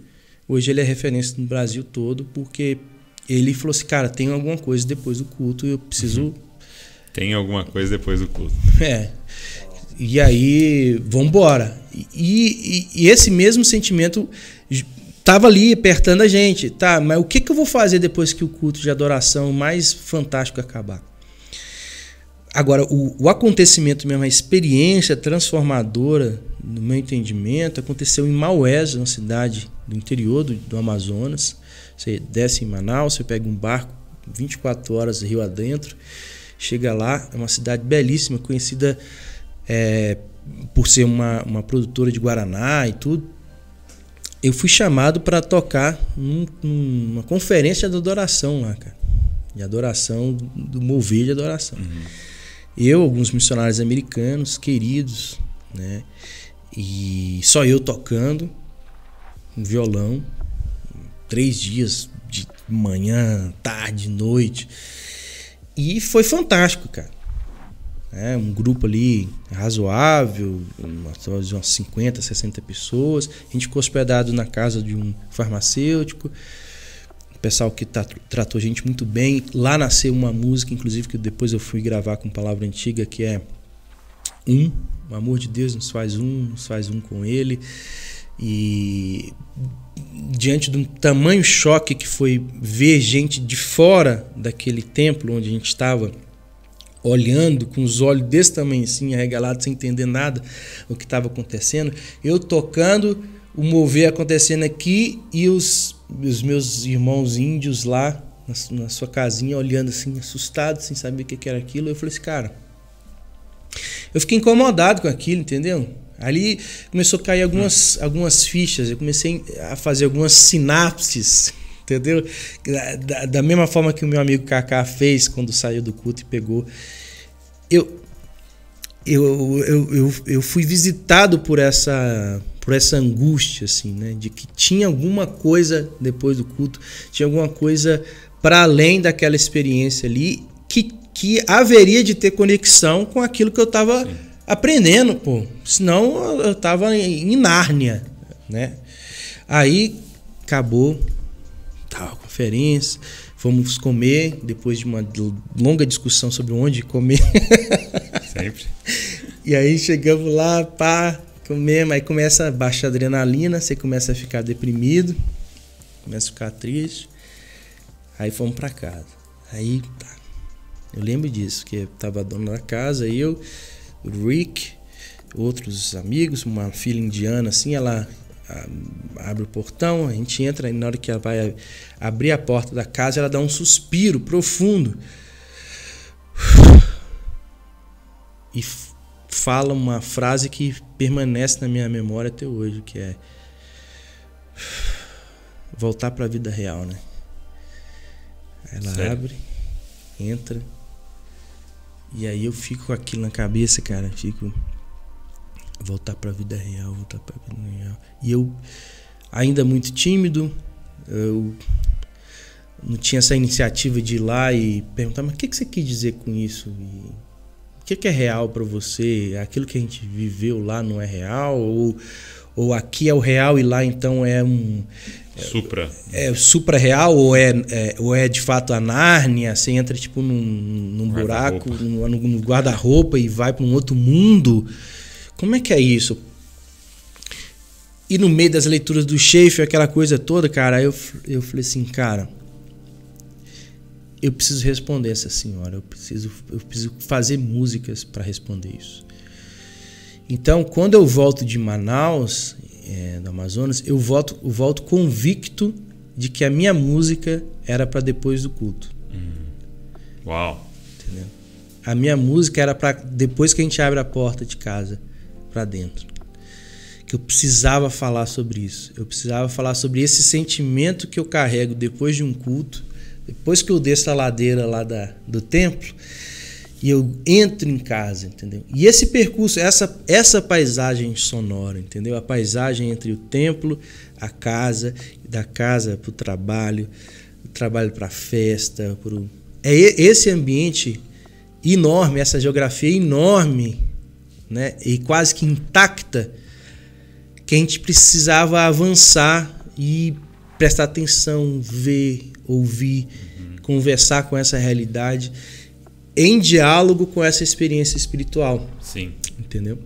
Hoje ele é referência no Brasil todo, porque ele falou assim: cara, tem alguma coisa depois do culto, eu preciso. Uhum. Tem alguma coisa depois do culto. É. E aí, vambora. E, e, e esse mesmo sentimento estava ali apertando a gente, tá? Mas o que, que eu vou fazer depois que o culto de adoração mais fantástico acabar? Agora, o, o acontecimento mesmo, a experiência transformadora no meu entendimento, aconteceu em Maués, uma cidade do interior do, do, Amazonas. Você desce em Manaus, você pega um barco 24 horas rio adentro, chega lá, é uma cidade belíssima, conhecida é, por ser uma, uma produtora de Guaraná e tudo. Eu fui chamado para tocar num, numa conferência de adoração lá, cara. De adoração, do mover de adoração. Uhum. Eu, alguns missionários americanos, queridos, né? E só eu tocando um violão, três dias de manhã, tarde, noite. E foi fantástico, cara. É, um grupo ali razoável, umas, umas 50, 60 pessoas. A gente ficou hospedado na casa de um farmacêutico. O pessoal que tá, tratou a gente muito bem. Lá nasceu uma música, inclusive, que depois eu fui gravar com palavra antiga, que é Um o amor de Deus nos faz um, nos faz um com Ele. E diante de um tamanho choque que foi ver gente de fora daquele templo onde a gente estava olhando com os olhos desse tamanho assim, arregalados, sem entender nada o que estava acontecendo, eu tocando, o mover acontecendo aqui e os, os meus irmãos índios lá na, na, sua casinha olhando assim, assustados, sem saber o que era aquilo. Eu falei assim, cara eu fiquei incomodado com aquilo, entendeu? Ali começou a cair algumas, hum. algumas fichas, eu comecei a fazer algumas sinapses, entendeu? Da, da mesma forma que o meu amigo Kaká fez quando saiu do culto e pegou. Eu, eu, eu, eu, eu fui visitado por essa por essa angústia assim, né, de que tinha alguma coisa depois do culto, tinha alguma coisa para além daquela experiência ali que que haveria de ter conexão com aquilo que eu estava aprendendo, pô. Senão eu estava em Nárnia, né? Aí acabou tal conferência, fomos comer depois de uma longa discussão sobre onde comer. Sempre. e aí chegamos lá, pá, comemos, aí começa a baixa adrenalina, você começa a ficar deprimido, começa a ficar triste. Aí fomos para casa. Aí eu lembro disso, que a dona da casa, eu, o Rick, outros amigos, uma filha indiana assim, ela abre o portão, a gente entra e na hora que ela vai abrir a porta da casa, ela dá um suspiro profundo. E fala uma frase que permanece na minha memória até hoje, que é voltar para a vida real, né? Ela Sério? abre, entra e aí eu fico com aquilo na cabeça, cara. Fico. Voltar pra vida real, voltar pra vida real. E eu, ainda muito tímido, eu não tinha essa iniciativa de ir lá e perguntar: mas o que, que você quis dizer com isso? E, o que, que é real para você? Aquilo que a gente viveu lá não é real? Ou, ou aqui é o real e lá então é um Supra. É, é supra-real ou é, é, ou é de fato a Nárnia? Você entra tipo num, num buraco, num, no guarda-roupa e vai para um outro mundo. Como é que é isso? E no meio das leituras do Schaefer, aquela coisa toda, cara, eu, eu falei assim, cara, eu preciso responder essa senhora, eu preciso, eu preciso fazer músicas para responder isso. Então, quando eu volto de Manaus, é, do Amazonas, eu volto, eu volto convicto de que a minha música era para depois do culto. Hum. Uau! Entendeu? A minha música era para depois que a gente abre a porta de casa para dentro. Que eu precisava falar sobre isso. Eu precisava falar sobre esse sentimento que eu carrego depois de um culto, depois que eu desço a ladeira lá da, do templo e eu entro em casa, entendeu? E esse percurso, essa, essa paisagem sonora, entendeu? A paisagem entre o templo, a casa, da casa para o trabalho, do trabalho para a festa, pro... é esse ambiente enorme, essa geografia enorme, né? E quase que intacta, que a gente precisava avançar e prestar atenção, ver, ouvir, uhum. conversar com essa realidade em diálogo com essa experiência espiritual. Sim. Entendeu?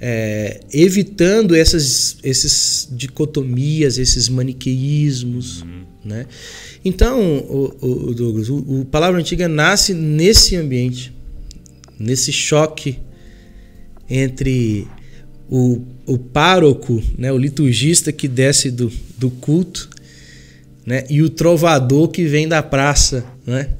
É, evitando essas esses dicotomias, esses maniqueísmos. Uhum. Né? Então, o, o Douglas, o, o, Palavra Antiga nasce nesse ambiente, nesse choque entre o, o pároco, né, o liturgista que desce do, do culto, né, e o trovador que vem da praça, né?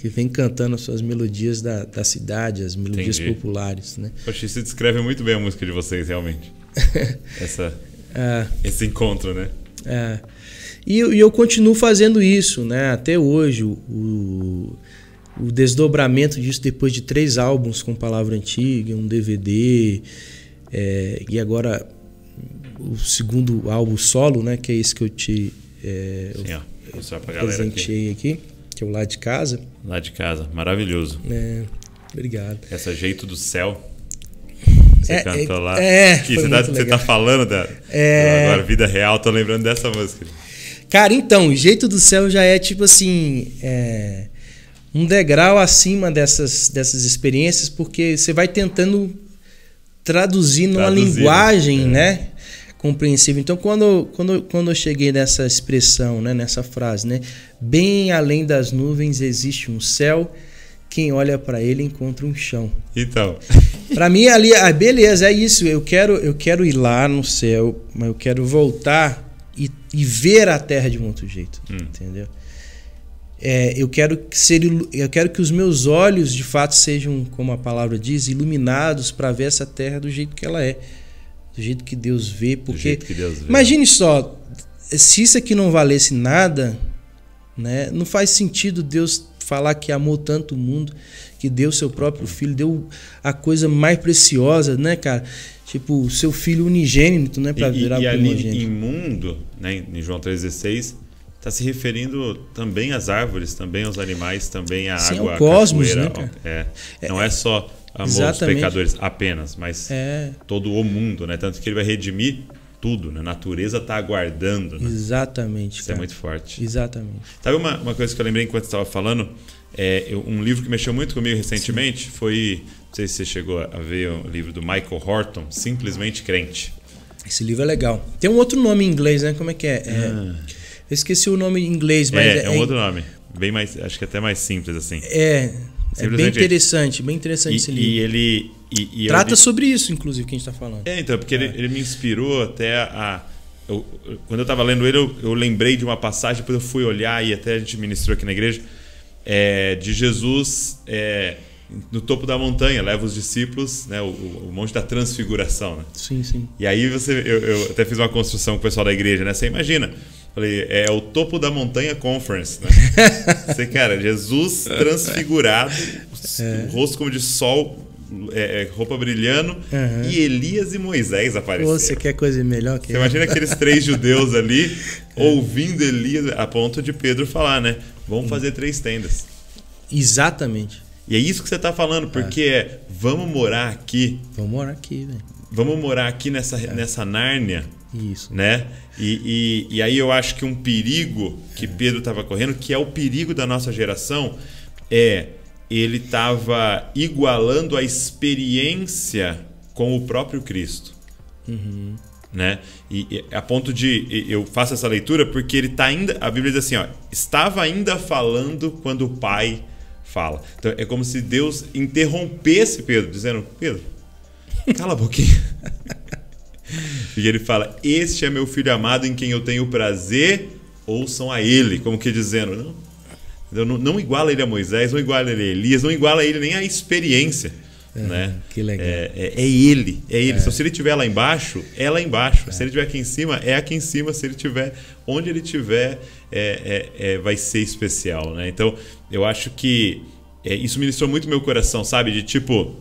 que vem cantando as suas melodias da, da cidade, as melodias Entendi. populares. Né? Poxa, isso descreve muito bem a música de vocês, realmente. Essa, ah. esse encontro, né? É. E, e, eu continuo fazendo isso, né? Até hoje, o, o desdobramento disso depois de três álbuns com Palavra Antiga, um DVD, é, e agora o segundo álbum solo, né? Que é esse que eu te é, Sim, eu, ó, eu presentei aqui. aqui que é o Lá de Casa. Lá de Casa, maravilhoso. É, obrigado. Essa Jeito do Céu. Você é, é cantou é, lá. É, que você, tá, você tá falando da, é... agora, vida real, tô lembrando dessa música. Cara, então, Jeito do Céu já é tipo assim. É, um degrau acima dessas, dessas experiências, porque você vai tentando traduzir numa traduzir, linguagem, é. né? compreensível. Então, quando, quando, quando eu cheguei nessa expressão, né, nessa frase, né, bem além das nuvens existe um céu, quem olha para ele encontra um chão. Então. para mim ali, ah, beleza, é isso. Eu quero, eu quero ir lá no céu, mas eu quero voltar e, e ver a terra de um outro jeito, hum. entendeu? É, eu quero ser, eu quero que os meus olhos de fato sejam, como a palavra diz, iluminados para ver essa terra do jeito que ela é do jeito que Deus vê, porque Deus vê. imagine só, se isso aqui não valesse nada, né? Não faz sentido Deus falar que amou tanto o mundo, que deu seu próprio filho, deu a coisa mais preciosa, né, cara? Tipo, o seu filho unigênito, né, para virar e, e ali imundo, né, em João 3:16, está se referindo também às árvores, também aos animais, também à Sim, água, é o cosmos, né, cara? É, não é, é só amou Exatamente. os pecadores apenas, mas é. todo o mundo, né? Tanto que ele vai redimir tudo, né? A natureza está aguardando, né? Exatamente. Isso é cara. é muito forte. Exatamente. Sabe uma, uma coisa que eu lembrei enquanto estava falando? É, eu, um livro que mexeu muito comigo recentemente Sim. foi, não sei se você chegou a ver o livro do Michael Horton, Simplesmente Crente. Esse livro é legal. Tem um outro nome em inglês, né? Como é que é? é ah. Eu esqueci o nome em inglês, mas é, é, é um outro nome. Bem mais, acho que até mais simples assim. É, é bem interessante, bem interessante e, esse livro. E ele. E, e Trata sobre isso, inclusive, que a gente está falando. É, então, porque ele, é. ele, me inspirou até a. Eu, quando eu estava lendo ele, eu, eu, lembrei de uma passagem, depois eu fui olhar e até a gente ministrou aqui na igreja, é, de Jesus é, no topo da montanha, leva os discípulos, né, o, o monte da transfiguração. Né? Sim, sim. E aí você, eu, eu até fiz uma construção com o pessoal da igreja, né? Você imagina, Falei, é o topo da montanha conference, né? Você, cara, Jesus transfigurado, é. rosto como de sol, é, é roupa brilhando, uhum. e Elias e Moisés apareceram. Você quer coisa melhor que Você imagina aqueles três judeus ali, é. ouvindo Elias, a ponto de Pedro falar, né? Vamos hum. fazer três tendas. Exatamente. E é isso que você está falando, porque é. é, vamos morar aqui. Vamos morar aqui, velho. Vamos morar aqui nessa, nessa Nárnia isso. Né? E, e, e aí eu acho que um perigo que é. Pedro estava correndo, que é o perigo da nossa geração, é ele estava igualando a experiência com o próprio Cristo. Uhum. Né? E, e, a ponto de eu faço essa leitura porque ele está ainda, a Bíblia diz assim, ó, estava ainda falando quando o Pai fala. Então é como se Deus interrompesse Pedro, dizendo: Pedro, cala a boquinha. E ele fala: Este é meu filho amado em quem eu tenho prazer, ouçam a ele. Como que dizendo, não. Não, não iguala ele a Moisés, não iguala ele a Elias, não iguala ele nem a experiência. É, né? Que legal. É, é, é ele, é ele. É. Então, se ele tiver lá embaixo, é lá embaixo. É. Se ele estiver aqui em cima, é aqui em cima. Se ele tiver onde ele tiver, é, é vai ser especial, né? Então, eu acho que isso ministrou muito meu coração, sabe? De tipo,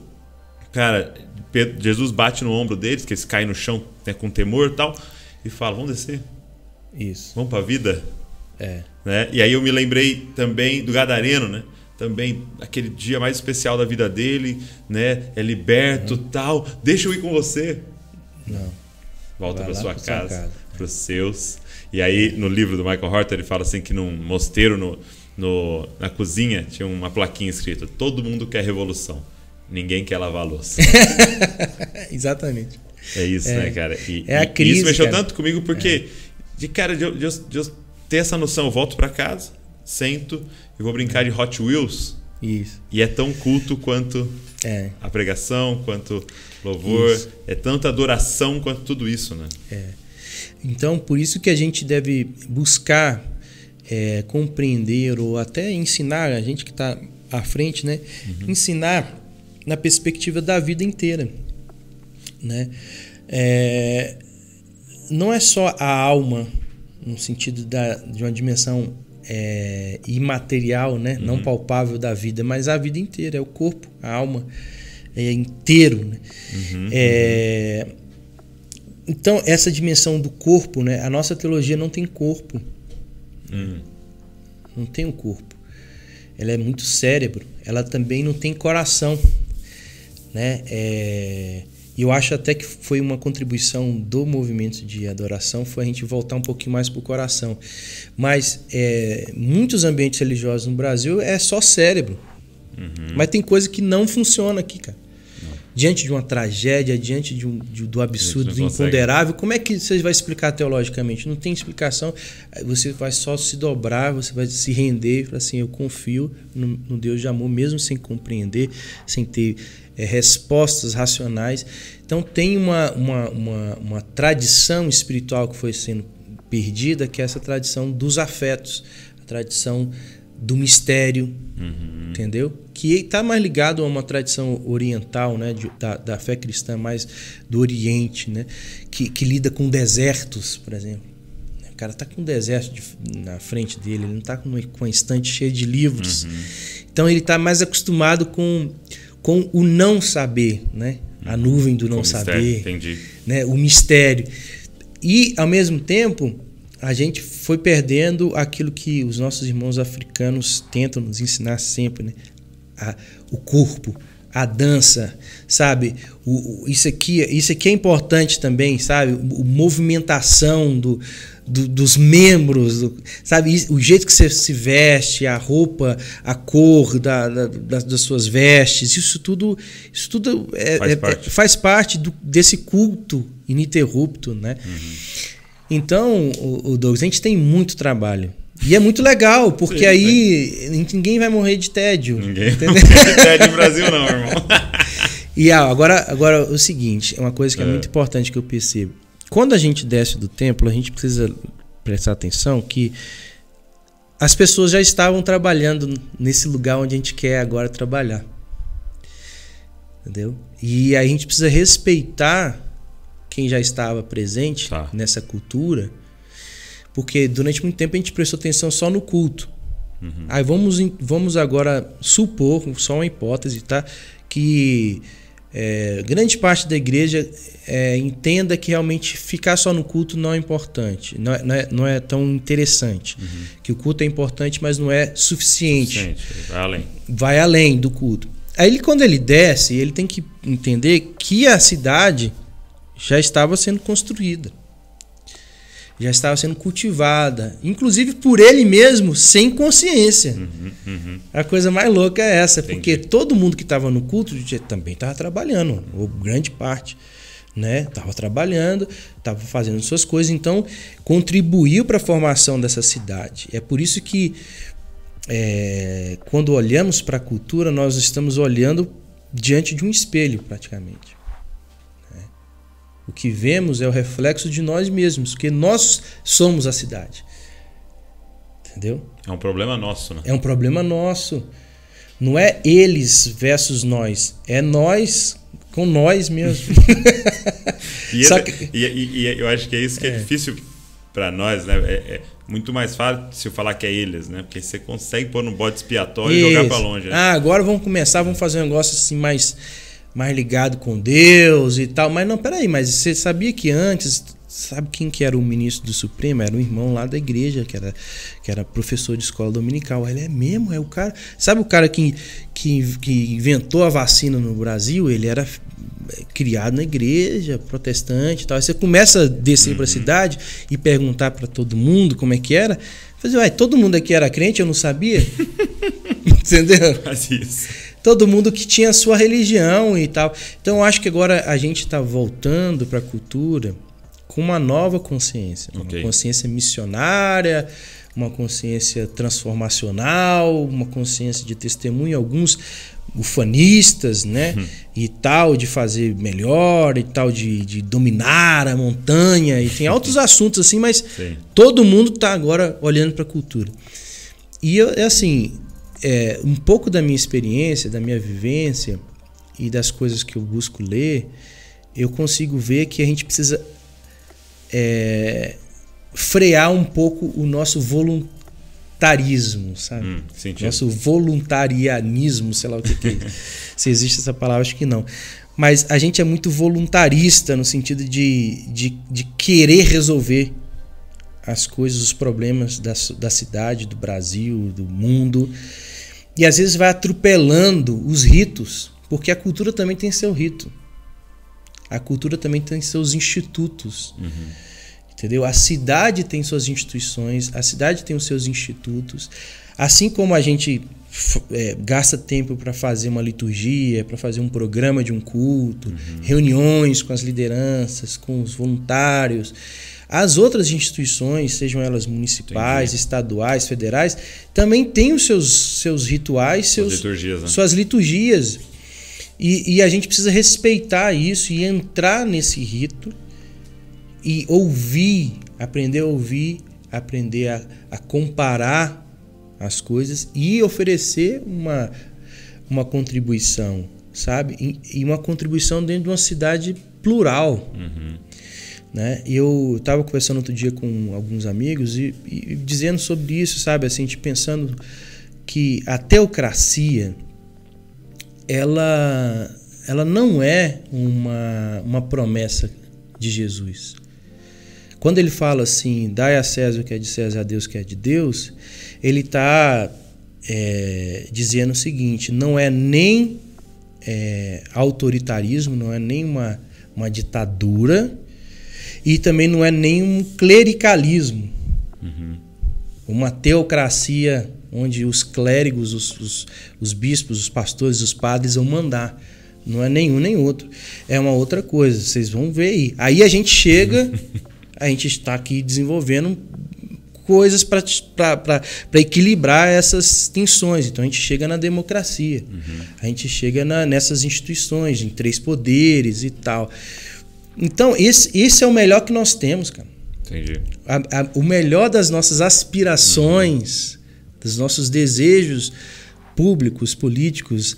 cara, Pedro, Jesus bate no ombro deles, que eles caem no chão né, com temor e tal, e fala: Vamos descer. Isso. Vamos para a vida. É. Né? E aí eu me lembrei também do Gadareno, né? Também aquele dia mais especial da vida dele, né? É liberto, uhum. tal. Deixa eu ir com você. Não. Volta para sua, casa, para os seus. E aí no livro do Michael Horton, ele fala assim que num mosteiro no, no, na cozinha tinha uma plaquinha escrita: Todo mundo quer revolução Ninguém quer lavar a louça. Exatamente. É isso, é, né, cara? E, é a crise. Isso mexeu cara. tanto comigo porque, é. de cara, de eu, de, de eu ter essa noção, eu volto para casa, sento e vou brincar de Hot Wheels. Isso. E é tão culto quanto é. a pregação, quanto louvor, isso. é tanta adoração quanto tudo isso, né? É. Então, por isso que a gente deve buscar é, compreender ou até ensinar, a gente que está à frente, né? Uhum. Ensinar na perspectiva da vida inteira. Né? É, não é só a alma, no sentido da, de uma dimensão é, imaterial, né? Uhum. não palpável da vida, mas a vida inteira, é o corpo, a alma é inteiro. Né? Uhum, é, uhum. Então, essa dimensão do corpo, né? a nossa teologia não tem corpo. Hum. Não tem o um corpo. Ela é muito cérebro. Ela também não tem coração né? É, eu acho até que foi uma contribuição do movimento de adoração foi a gente voltar um pouquinho mais pro coração. Mas é, muitos ambientes religiosos no Brasil é só cérebro. Uhum. Mas tem coisa que não funciona aqui, cara diante de uma tragédia, diante de um, de, do absurdo, do imponderável, como é que você vai explicar teologicamente? Não tem explicação. Você vai só se dobrar, você vai se render e falar assim: eu confio no, no Deus de amor, mesmo sem compreender, sem ter é, respostas racionais. Então, tem uma, uma, uma, uma tradição espiritual que foi sendo perdida, que é essa tradição dos afetos, a tradição do mistério, uhum. entendeu? Que está mais ligado a uma tradição oriental, né, de, da, da, fé cristã mais do Oriente, né, que, que lida com desertos, por exemplo. O cara está com um deserto de, na frente dele, ele não está com, com uma estante cheia de livros. Uhum. Então ele está mais acostumado com, com o não saber, né? A uhum. nuvem do não o saber, entendi. né? o mistério. E ao mesmo tempo a gente foi perdendo aquilo que os nossos irmãos africanos tentam nos ensinar sempre, né? A, o corpo, a dança, sabe? O, o, isso, aqui, isso aqui é importante também, sabe? O, o movimentação do, do, dos membros, do, sabe? O jeito que você se veste, a roupa, a cor da, da, das, das suas vestes, isso tudo, isso tudo é, faz, é, parte. É, faz parte do, desse culto ininterrupto, né? Uhum. Então, o, o Douglas, a gente tem muito trabalho. E é muito legal, porque Sim, aí né? ninguém vai morrer de tédio. Ninguém vai morrer de tédio no Brasil, não, irmão. e ah, agora, agora o seguinte, é uma coisa que é. é. muito importante que eu percebo. Quando a gente desce do templo, a gente precisa prestar atenção que as pessoas já estavam trabalhando nesse lugar onde a gente quer agora trabalhar. Entendeu? E a gente precisa respeitar quem já estava presente tá. nessa cultura, porque durante muito tempo a gente prestou atenção só no culto. Uhum. Aí vamos, vamos agora supor, só uma hipótese, tá? Que é, grande parte da igreja é, entenda que realmente ficar só no culto não é importante, não é, não é, não é tão interessante. Uhum. Que o culto é importante, mas não é suficiente. suficiente. Vai além. Vai além do culto. Aí ele, quando ele desce, ele tem que entender que a cidade já estava sendo construída, já estava sendo cultivada, inclusive por ele mesmo, sem consciência. Uhum, uhum. A coisa mais louca é essa, Entendi. porque todo mundo que estava no culto também estava trabalhando, ou grande parte. Né? Tava trabalhando, tava fazendo suas coisas, então contribuiu para a formação dessa cidade. É por isso que é, quando olhamos para a cultura, nós estamos olhando diante de um espelho, praticamente. O que vemos é o reflexo de nós mesmos, porque nós somos a cidade. Entendeu? É um problema nosso, né? É um problema nosso. Não é eles versus nós, é nós com nós mesmos. e, é, que... e, e, e, eu acho que é isso que é, é difícil para nós, né? É, é, muito mais fácil falar que é eles, né? Porque você consegue pôr no bode expiatório isso. e jogar para longe. Né? Ah, agora vamos começar, vamos fazer um negócio assim mais mais ligado com Deus e tal. Mas não, peraí, mas você sabia que antes, sabe quem que era o ministro do Supremo? Era um irmão lá da igreja, que era, que era professor de escola dominical. Ele é mesmo, é o cara. Sabe o cara que, que, que inventou a vacina no Brasil? Ele era criado na igreja protestante e tal. Aí você começa a descer uhum. para a cidade e perguntar para todo mundo como é que era. Fazer, ué, todo mundo aqui era crente, eu não sabia. Entendeu? Faz isso todo mundo que tinha a sua religião e tal. Então acho que agora a gente está voltando para a cultura com uma nova consciência, uma consciência missionária, uma consciência transformacional, uma consciência de testemunho, alguns ufanistas, né? Uhum. E tal, de fazer melhor, e tal, de, de dominar a montanha, e tem altos assuntos assim, mas Sim. todo mundo está agora olhando para a cultura. E é assim, é, um pouco da minha experiência, da minha vivência e das coisas que eu busco ler, eu consigo ver que a gente precisa é, frear um pouco o nosso voluntarismo, sabe? Hum, nosso voluntarianismo, sei lá o que, que é. Se existe essa palavra, acho que não. Mas a gente é muito voluntarista no sentido de, de, de querer resolver as coisas, os problemas da, da cidade, do Brasil, do mundo e às vezes vai atropelando os ritos, porque a cultura também tem seu rito. A cultura também tem seus institutos. Uhum. Entendeu? A cidade tem suas instituições, a cidade tem os seus institutos. Assim como a gente é, gasta tempo para fazer uma liturgia, para fazer um programa de um culto, uhum. reuniões com as lideranças, com os voluntários as outras instituições, sejam elas municipais, Entendi. estaduais, federais, também têm os seus, seus rituais, seus, liturgias, né? suas liturgias. E, e a gente precisa respeitar isso e entrar nesse rito e ouvir, aprender a ouvir, aprender a, a comparar as coisas e oferecer uma, uma contribuição, sabe? E, e uma contribuição dentro de uma cidade plural. Uhum né? E eu estava conversando outro dia com alguns amigos e, e, dizendo sobre isso, sabe? Assim, a gente pensando que a teocracia ela, ela não é uma, uma promessa de Jesus. Quando ele fala assim, dai a César o que é de César, a Deus o que é de Deus, ele está é, dizendo o seguinte: não é nem é, autoritarismo, não é nem uma, uma ditadura, e também não é nenhum clericalismo. Uhum. Uma teocracia onde os clérigos, os, os, os bispos, os pastores, os padres vão mandar. Não é nenhum nem outro. É uma outra coisa, vocês vão ver aí. Aí a gente chega, a gente está aqui desenvolvendo coisas para equilibrar essas tensões. Então a gente chega na democracia, uhum. a gente chega na, nessas instituições, em três poderes e tal. Então, esse, esse é o melhor que nós temos, cara. Entendi. A, a, o melhor das nossas aspirações, uhum. dos nossos desejos públicos, políticos,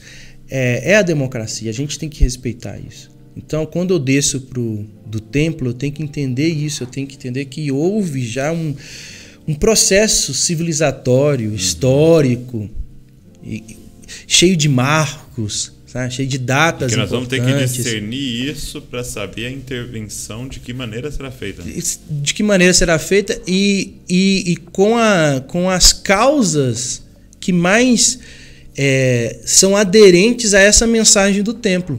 é, é, a democracia. A gente tem que respeitar isso. Então, quando eu desço pro, do templo, eu tenho que entender isso. Eu tenho que entender que houve já um, um processo civilizatório, uhum. histórico, e, cheio de marcos, sabe? cheio de datas. Porque nós vamos ter que discernir isso para saber a intervenção de que maneira será feita. Né? De que maneira será feita e, e, e com, a, com as causas que mais é, são aderentes a essa mensagem do templo.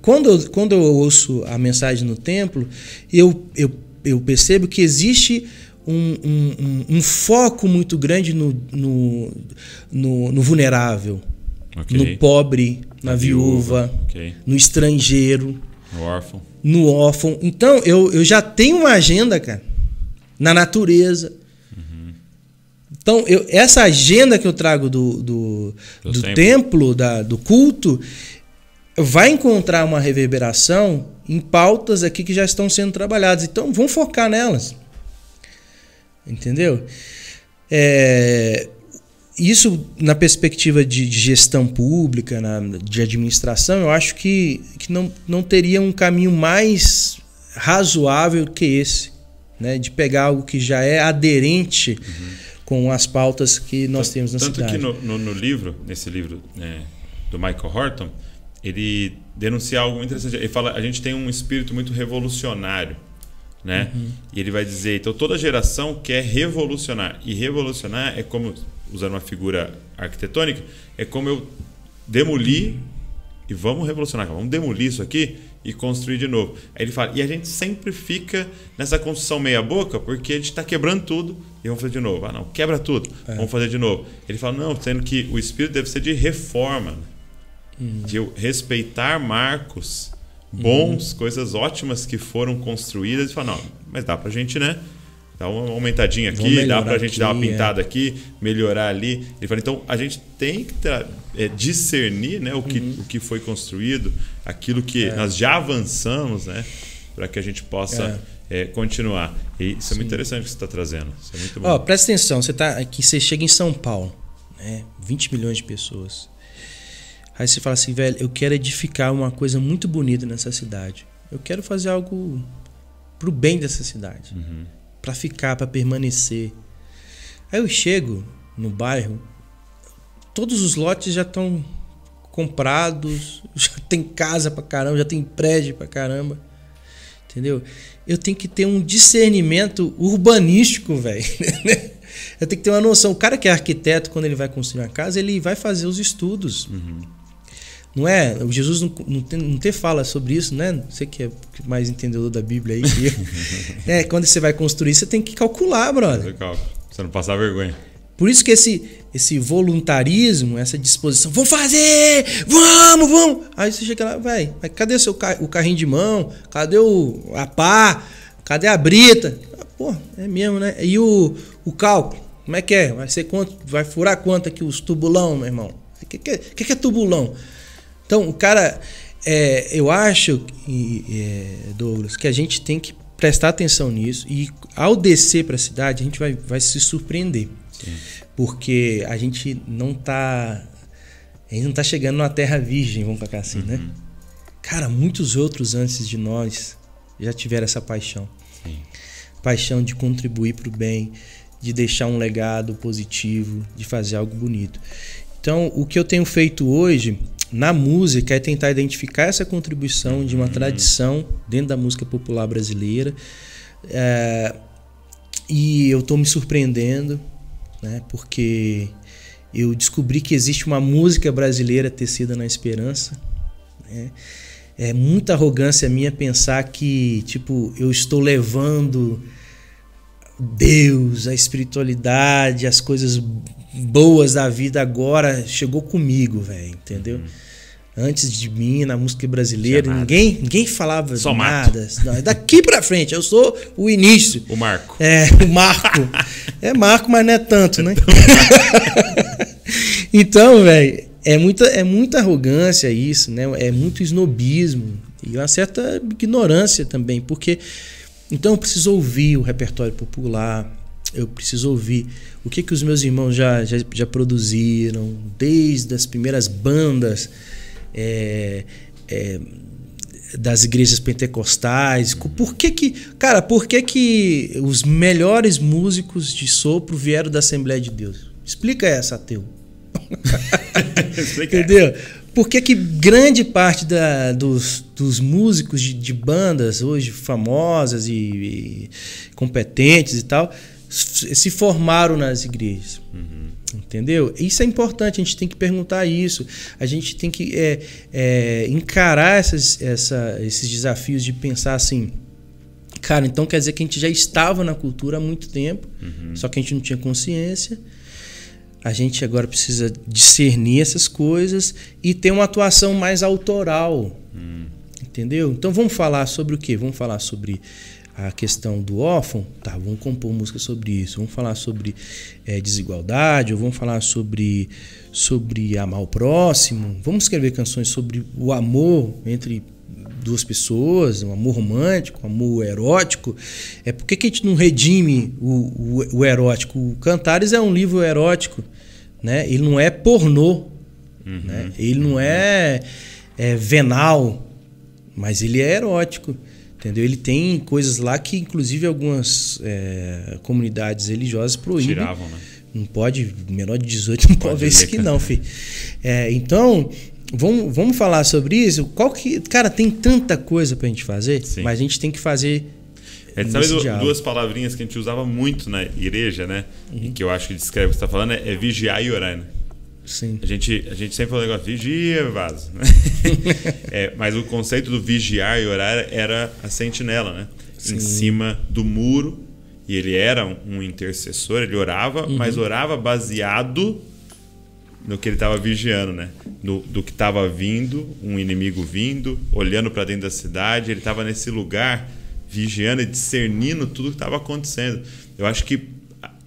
Quando eu, quando eu ouço a mensagem no templo, eu, eu, eu percebo que existe um, um, um, um, foco muito grande no, no, no, no vulnerável, okay. no pobre, na, viúva, okay. no estrangeiro. No órfão. No órfão. Então, eu, eu já tenho uma agenda, cara, na natureza. Uhum. Então, eu, essa agenda que eu trago do, do, do, templo, templo da, do culto, vai encontrar uma reverberação em pautas aqui que já estão sendo trabalhadas. Então, vamos focar nelas. Entendeu? É, isso na perspectiva de, de gestão pública, na, de administração, eu acho que, que não, não teria um caminho mais razoável que esse, né? de pegar algo que já é aderente uhum. com as pautas que nós tanto, temos na tanto cidade. Tanto que no, no, no, livro, nesse livro é, do Michael Horton, ele denuncia algo interessante. Ele fala, a gente tem um espírito muito revolucionário. Né? Uhum. E ele vai dizer, então toda geração quer revolucionar. E revolucionar é como usando uma figura arquitetônica, é como eu demolir e vamos revolucionar, vamos demolir isso aqui e construir de novo. Aí ele fala, e a gente sempre fica nessa construção meia boca porque a gente está quebrando tudo e vamos fazer de novo. Ah, não, quebra tudo, é. vamos fazer de novo. Ele fala, não, sendo que o espírito deve ser de reforma, né? hum. de eu respeitar marcos bons, uhum. coisas ótimas que foram construídas e falar, não, mas dá para a gente, né? dá uma aumentadinha aqui, dá para a gente aqui, dar uma é. pintada é. aqui, melhorar ali. Ele fala, então a gente tem que é, discernir né, o, que, uhum. o que foi construído, aquilo que é. nós já avançamos, né, para que a gente possa é. É, continuar. E isso Sim. é muito interessante que você está trazendo. Isso é muito bom. presta atenção, você tá aqui, você chega em São Paulo, né, 20 milhões de pessoas. Aí você fala assim, velho, eu quero edificar uma coisa muito bonita nessa cidade. Eu quero fazer algo pro bem dessa cidade. Uhum para ficar, para permanecer. Aí eu chego no bairro, todos os lotes já estão comprados, já tem casa para caramba, já tem prédio para caramba. Entendeu? Eu tenho que ter um discernimento urbanístico, velho. Né? eu tenho que ter uma noção. O cara que é arquiteto, quando ele vai construir uma casa, ele vai fazer os estudos. Uhum não é? O Jesus não, não, tem, não fala sobre isso, né? Você que é mais entendedor da Bíblia aí. Que é, quando você vai construir, você tem que calcular, brother. Você não passar vergonha. Por isso que esse, esse voluntarismo, essa disposição, vou fazer, vamos, vamos. Aí você chega lá, vai, mas cadê seu ca o carrinho de mão? Cadê o, a pá? Cadê a brita? Ah, pô, é mesmo, né? E o, o cálculo? Como é que é? Vai ser quanto? Vai furar quanto aqui os tubulão, meu irmão? O que, que, que, que é tubulão? Então, o cara, é, eu acho, é, Douglas, que a gente tem que prestar atenção nisso e ao descer para a cidade a gente vai, vai se surpreender. Sim. Porque a gente não tá. A gente não tá chegando na terra virgem, vamos colocar assim, né? uhum. né? Cara, muitos outros antes de nós já tiveram essa paixão. Sim. Paixão de contribuir para o bem, de deixar um legado positivo, de fazer algo bonito. Então, o que eu tenho feito hoje na música é tentar identificar essa contribuição de uma uhum. tradição dentro da música popular brasileira. É, e eu estou me surpreendendo, né, porque eu descobri que existe uma música brasileira tecida na esperança. Né? É muita arrogância minha pensar que, tipo, eu estou levando Deus, a espiritualidade, as coisas boas da vida agora chegou comigo, velho, entendeu? Uhum. Antes de mim, na música brasileira, ninguém, ninguém falava Só nada. Não, é daqui para frente, eu sou o início. O Marco. É, o Marco. é Marco, mas não é tanto, é né? né? então, velho, é muita, é muita arrogância isso, né? É muito snobismo e uma certa ignorância também, porque então eu preciso ouvir o repertório popular, eu preciso ouvir o que, que os meus irmãos já, já, já produziram, desde as primeiras bandas é, é, das igrejas pentecostais. Por que que, cara, por que que os melhores músicos de sopro vieram da Assembleia de Deus? Explica essa, ateu. Entendeu? por que, que grande parte da, dos, dos músicos de, de, bandas hoje famosas e, e, competentes e tal se formaram nas igrejas? Uhum. Entendeu? Isso é importante, a gente tem que perguntar isso, a gente tem que é, é, encarar essas, essa, esses desafios de pensar assim. Cara, então quer dizer que a gente já estava na cultura há muito tempo, uhum. só que a gente não tinha consciência. A gente agora precisa discernir essas coisas e ter uma atuação mais autoral. Hum. Entendeu? Então vamos falar sobre o quê? Vamos falar sobre a questão do órfão, tá, vamos compor música sobre isso, vamos falar sobre é, desigualdade, ou vamos falar sobre, sobre amar o próximo, vamos escrever canções sobre o amor entre duas pessoas, um amor romântico, um amor erótico. É por que, que a gente não redime o, o, o erótico? O Cantares é um livro erótico né? Ele não é pornô, uhum. né? Ele não é, é, venal, mas ele é erótico, entendeu? Ele tem coisas lá que, inclusive, algumas é, comunidades religiosas proíbem. Tiravam, né? Não pode, menor de 18 não pode ver isso que não, filho. É, então, vamos, vamos falar sobre isso. Qual que, cara, tem tanta coisa pra gente fazer, Sim. mas a gente tem que fazer é, sabe diálogo. duas palavrinhas que a gente usava muito na igreja, né? Uhum. E que eu acho que descreve o que você está falando, é, é, vigiar e orar, né? Sim. A gente, a gente sempre falou negócio, vigia, vaso. Né? é, mas o conceito do vigiar e orar era a sentinela, né? Sim. Em cima do muro. E ele era um, intercessor, ele orava, uhum. mas orava baseado no que ele estava vigiando, né? Do, do que estava vindo, um inimigo vindo, olhando para dentro da cidade. Ele estava nesse lugar vigiando e discernindo tudo que estava acontecendo. Eu acho que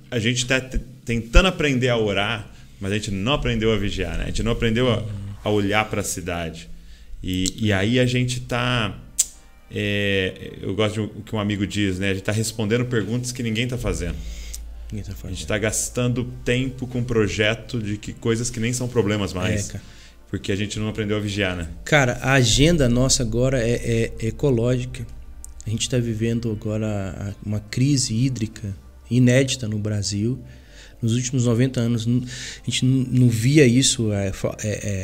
a gente está tentando aprender a orar, mas a gente não aprendeu a vigiar, né? A gente não aprendeu a, a olhar para a cidade. E, e aí a gente está. É, eu gosto do que um amigo diz, né? A gente está respondendo perguntas que ninguém está fazendo. Ninguém tá fazendo. A gente está gastando tempo com projeto de que coisas que nem são problemas é, mais. É, porque a gente não aprendeu a vigiar, né? Cara, a agenda nossa agora é, é ecológica a gente está vivendo agora uma crise hídrica inédita no Brasil. Nos últimos 90 anos, a gente não via isso. É, é,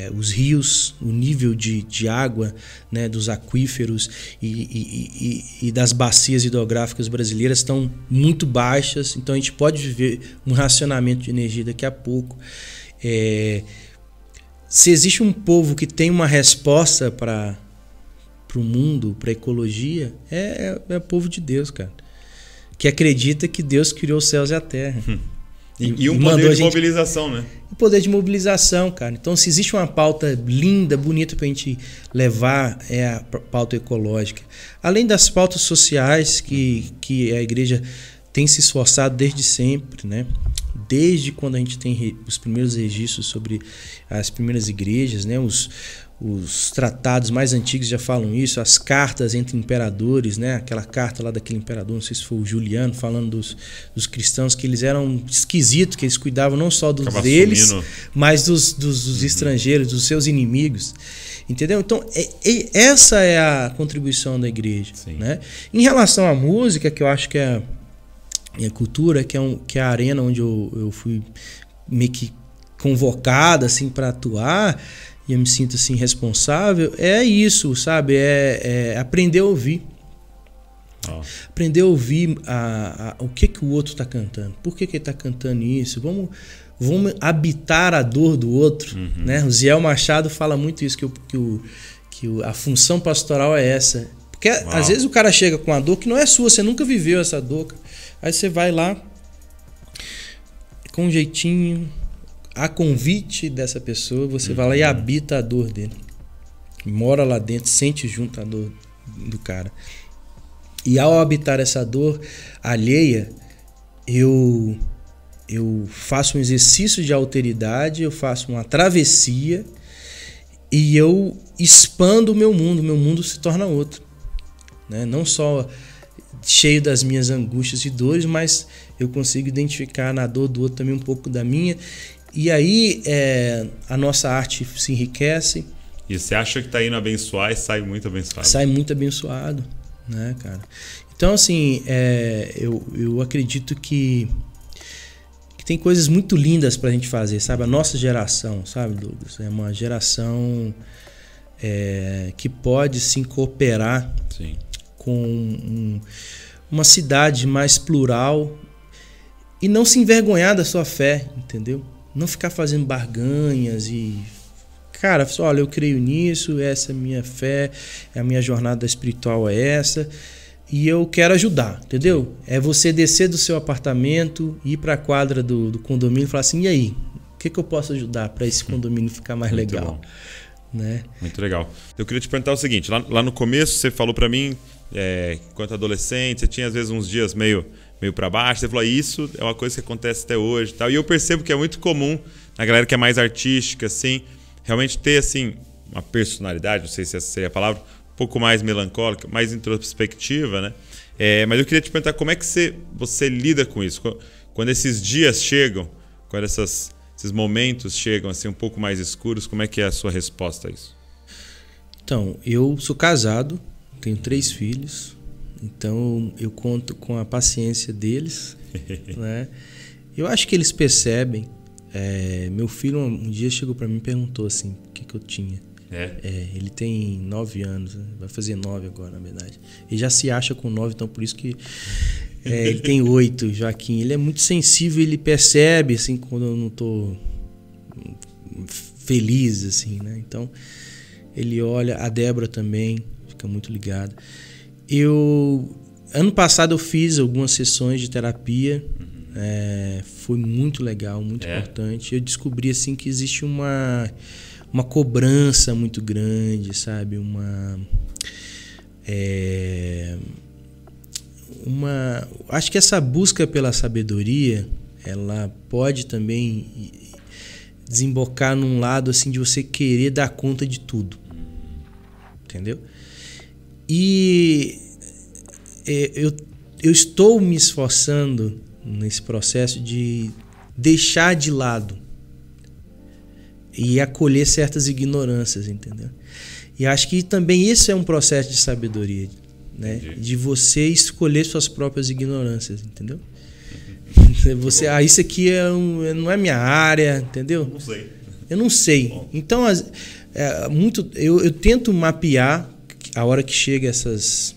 é, os rios, o nível de, de água né, dos aquíferos e, e, e, e das bacias hidrográficas brasileiras estão muito baixas. Então, a gente pode viver um racionamento de energia daqui a pouco. É, se existe um povo que tem uma resposta para para o mundo, para a ecologia, é, é, é, povo de Deus, cara. Que acredita que Deus criou os céus e a terra. Hum. E, e um poder de mobilização, né? O poder de mobilização, cara. Então, se existe uma pauta linda, bonita para a gente levar, é a pauta ecológica. Além das pautas sociais que, que a igreja tem se esforçado desde sempre, né? Desde quando a gente tem os primeiros registros sobre as primeiras igrejas, né? Os, os tratados mais antigos já falam isso, as cartas entre imperadores, né? aquela carta lá daquele imperador, não sei se foi o Juliano, falando dos, dos cristãos, que eles eram esquisitos, que eles cuidavam não só dos Acaba deles, assumindo. mas dos, dos, dos uhum. estrangeiros, dos seus inimigos. Entendeu? Então, é, é, essa é a contribuição da igreja. Né? Em relação à música, que eu acho que é, a é cultura, que é, um, que é a arena onde eu, eu fui meio que convocado assim para atuar e eu me sinto assim responsável, é isso, sabe? É, é aprender a ouvir. Oh. Aprender a ouvir a, a, o que, que o outro está cantando, por que, que ele está cantando isso, vamos, vamos habitar a dor do outro. Uhum. Né? O Ziel Machado fala muito isso, que, o, que, o, que o, a função pastoral é essa. Porque às vezes o cara chega com a dor que não é sua, você nunca viveu essa dor. Aí você vai lá com um jeitinho, a convite dessa pessoa, você uhum. vai lá e habita a dor dele. Mora lá dentro, sente junto a dor do cara. E ao habitar essa dor alheia, eu eu faço um exercício de alteridade, eu faço uma travessia e eu expando o meu mundo, meu mundo se torna outro. Né? Não só cheio das minhas angústias e dores, mas eu consigo identificar na dor do outro também um pouco da minha e aí é, a nossa arte se enriquece. E você acha que está indo abençoar e sai muito abençoado? Sai muito abençoado, né, cara? Então, assim, é, eu, eu acredito que, que, tem coisas muito lindas para a gente fazer, sabe? A nossa geração, sabe, Douglas? É uma geração é, que pode se cooperar Sim. com um, uma cidade mais plural e não se envergonhar da sua fé, entendeu? não ficar fazendo barganhas e cara, olha, eu creio nisso, essa é a minha fé, a minha jornada espiritual é essa e eu quero ajudar, entendeu? É você descer do seu apartamento, ir para a quadra do, do, condomínio e falar assim, e aí, o que, que eu posso ajudar para esse condomínio ficar mais Muito legal? Né? Muito legal. Eu queria te perguntar o seguinte, lá, lá no começo você falou para mim, é, enquanto adolescente, você tinha às vezes uns dias meio meio para baixo. Você falou, isso é uma coisa que acontece até hoje tal. E eu percebo que é muito comum na galera que é mais artística, assim, realmente ter, assim, uma personalidade, não sei se essa seria a palavra, um pouco mais melancólica, mais introspectiva, né? É, mas eu queria te perguntar como é que você, você lida com isso? Quando esses dias chegam, quando essas, esses momentos chegam assim um pouco mais escuros, como é que é a sua resposta a isso? Então, eu sou casado, tenho três filhos, então eu conto com a paciência deles, né? Eu acho que eles percebem. É, meu filho um dia chegou para mim e perguntou assim, o que, que eu tinha. É. é. ele tem nove anos, né? vai fazer nove agora, na verdade. Ele já se acha com nove, então por isso que é, ele tem oito, Joaquim. Ele é muito sensível, ele percebe assim quando eu não tô feliz assim, né? Então ele olha, a Débora também fica muito ligada. Eu ano passado eu fiz algumas sessões de terapia. Uhum. É, foi muito legal, muito é. importante. Eu descobri assim que existe uma uma cobrança muito grande, sabe? Uma é, uma acho que essa busca pela sabedoria ela pode também desembocar num lado assim de você querer dar conta de tudo uhum. entendeu e é, eu, eu estou me esforçando nesse processo de deixar de lado e acolher certas ignorâncias, entendeu? E acho que também isso é um processo de sabedoria, né? Entendi. De você escolher suas próprias ignorâncias, entendeu? Uhum. Você, ah, isso aqui é um, é, não é minha área, entendeu? Não sei. Eu não sei. Bom. Então, é, muito, eu, eu tento mapear a hora que chega essas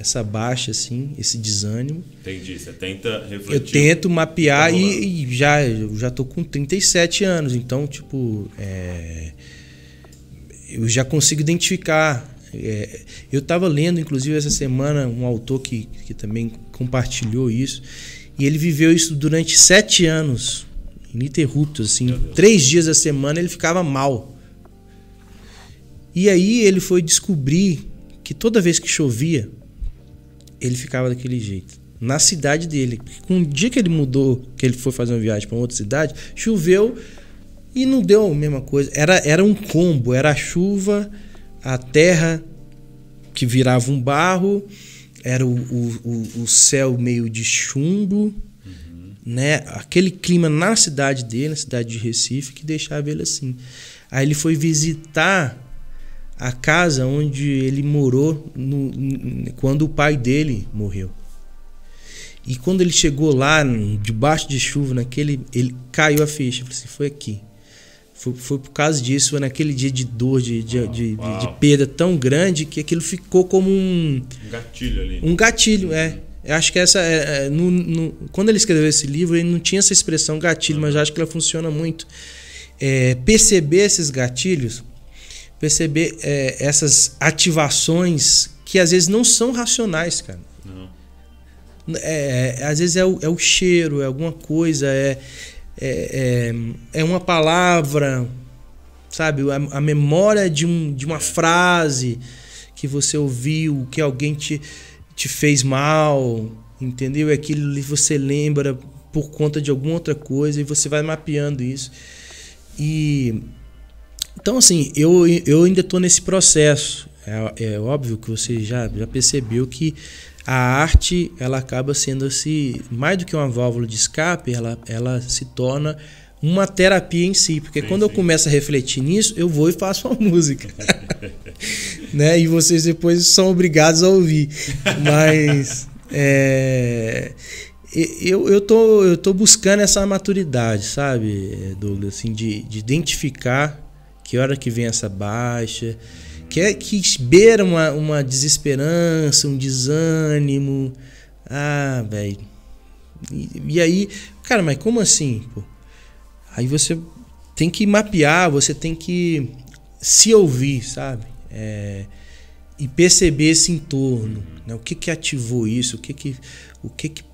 essa baixa assim, esse desânimo. Entendi, você tenta refletir. Eu tento mapear tá e, e, já eu já tô com 37 anos, então tipo, é, eu já consigo identificar é, eu estava lendo, inclusive, essa semana, um autor que, que também compartilhou isso, e ele viveu isso durante sete anos, ininterruptos, assim, três dias da semana ele ficava mal. E aí ele foi descobrir que toda vez que chovia, ele ficava daquele jeito. Na cidade dele. Um dia que ele mudou, que ele foi fazer uma viagem para outra cidade, choveu e não deu a mesma coisa. Era, era um combo, era a chuva, a terra que virava um barro, era o, o, o, o céu meio de chumbo, uhum. né? Aquele clima na cidade dele, na cidade de Recife, que deixava ele assim. Aí ele foi visitar a casa onde ele morou no, quando o pai dele morreu. E quando ele chegou lá, debaixo de chuva, naquele, ele caiu a ficha. Falei assim, foi aqui. Foi, foi por causa disso, foi naquele dia de dor, de, de, uau, de, uau. de perda tão grande que aquilo ficou como um. Um gatilho ali. Né? Um gatilho, é. Eu acho que essa. É, é, no, no, quando ele escreveu esse livro, ele não tinha essa expressão gatilho, uhum. mas eu acho que ela funciona muito. É, perceber esses gatilhos perceber é, essas ativações que às vezes não são racionais, cara. Não. É, é às vezes é o, é o, cheiro, é alguma coisa, é, é, é, é, uma palavra, sabe? A, a memória de, um, de uma frase que você ouviu, que alguém te, te fez mal, entendeu? É aquilo que você lembra por conta de alguma outra coisa e você vai mapeando isso. E então, assim, eu, eu ainda estou nesse processo. É, é, óbvio que você já, já percebeu que a arte ela acaba sendo se mais do que uma válvula de escape, ela, ela se torna uma terapia em si, porque sim, quando sim. eu começo a refletir nisso, eu vou e faço uma música. né? E vocês depois são obrigados a ouvir. Mas é, eu, eu, tô, eu tô buscando essa maturidade, sabe, Douglas? Assim, de, de identificar que hora que vem essa baixa, que é que beira uma, uma desesperança, um desânimo. Ah, velho. E, e, aí, cara, mas como assim? Pô? Aí você tem que mapear, você tem que se ouvir, sabe? É, e perceber esse entorno, né? O que que ativou isso? O que que o que que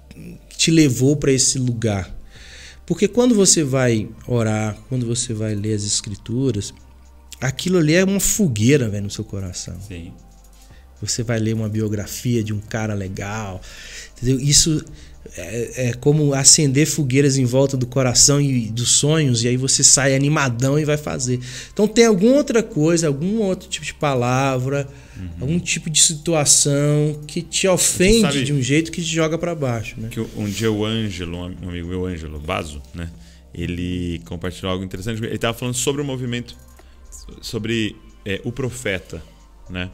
te levou para esse lugar? Porque quando você vai orar, quando você vai ler as escrituras, aquilo ali é uma fogueira, velho, no seu coração. Sim. Você vai ler uma biografia de um cara legal. Entendeu? Isso é, é, como acender fogueiras em volta do coração e dos sonhos, e aí você sai animadão e vai fazer. Então tem alguma outra coisa, algum outro tipo de palavra, uhum. algum tipo de situação que te ofende de um jeito que te joga para baixo. Né? Que um dia o Ângelo, um amigo meu, Ângelo Vaso, né? ele compartilhou algo interessante. Ele estava falando sobre o movimento sobre é, o profeta, né?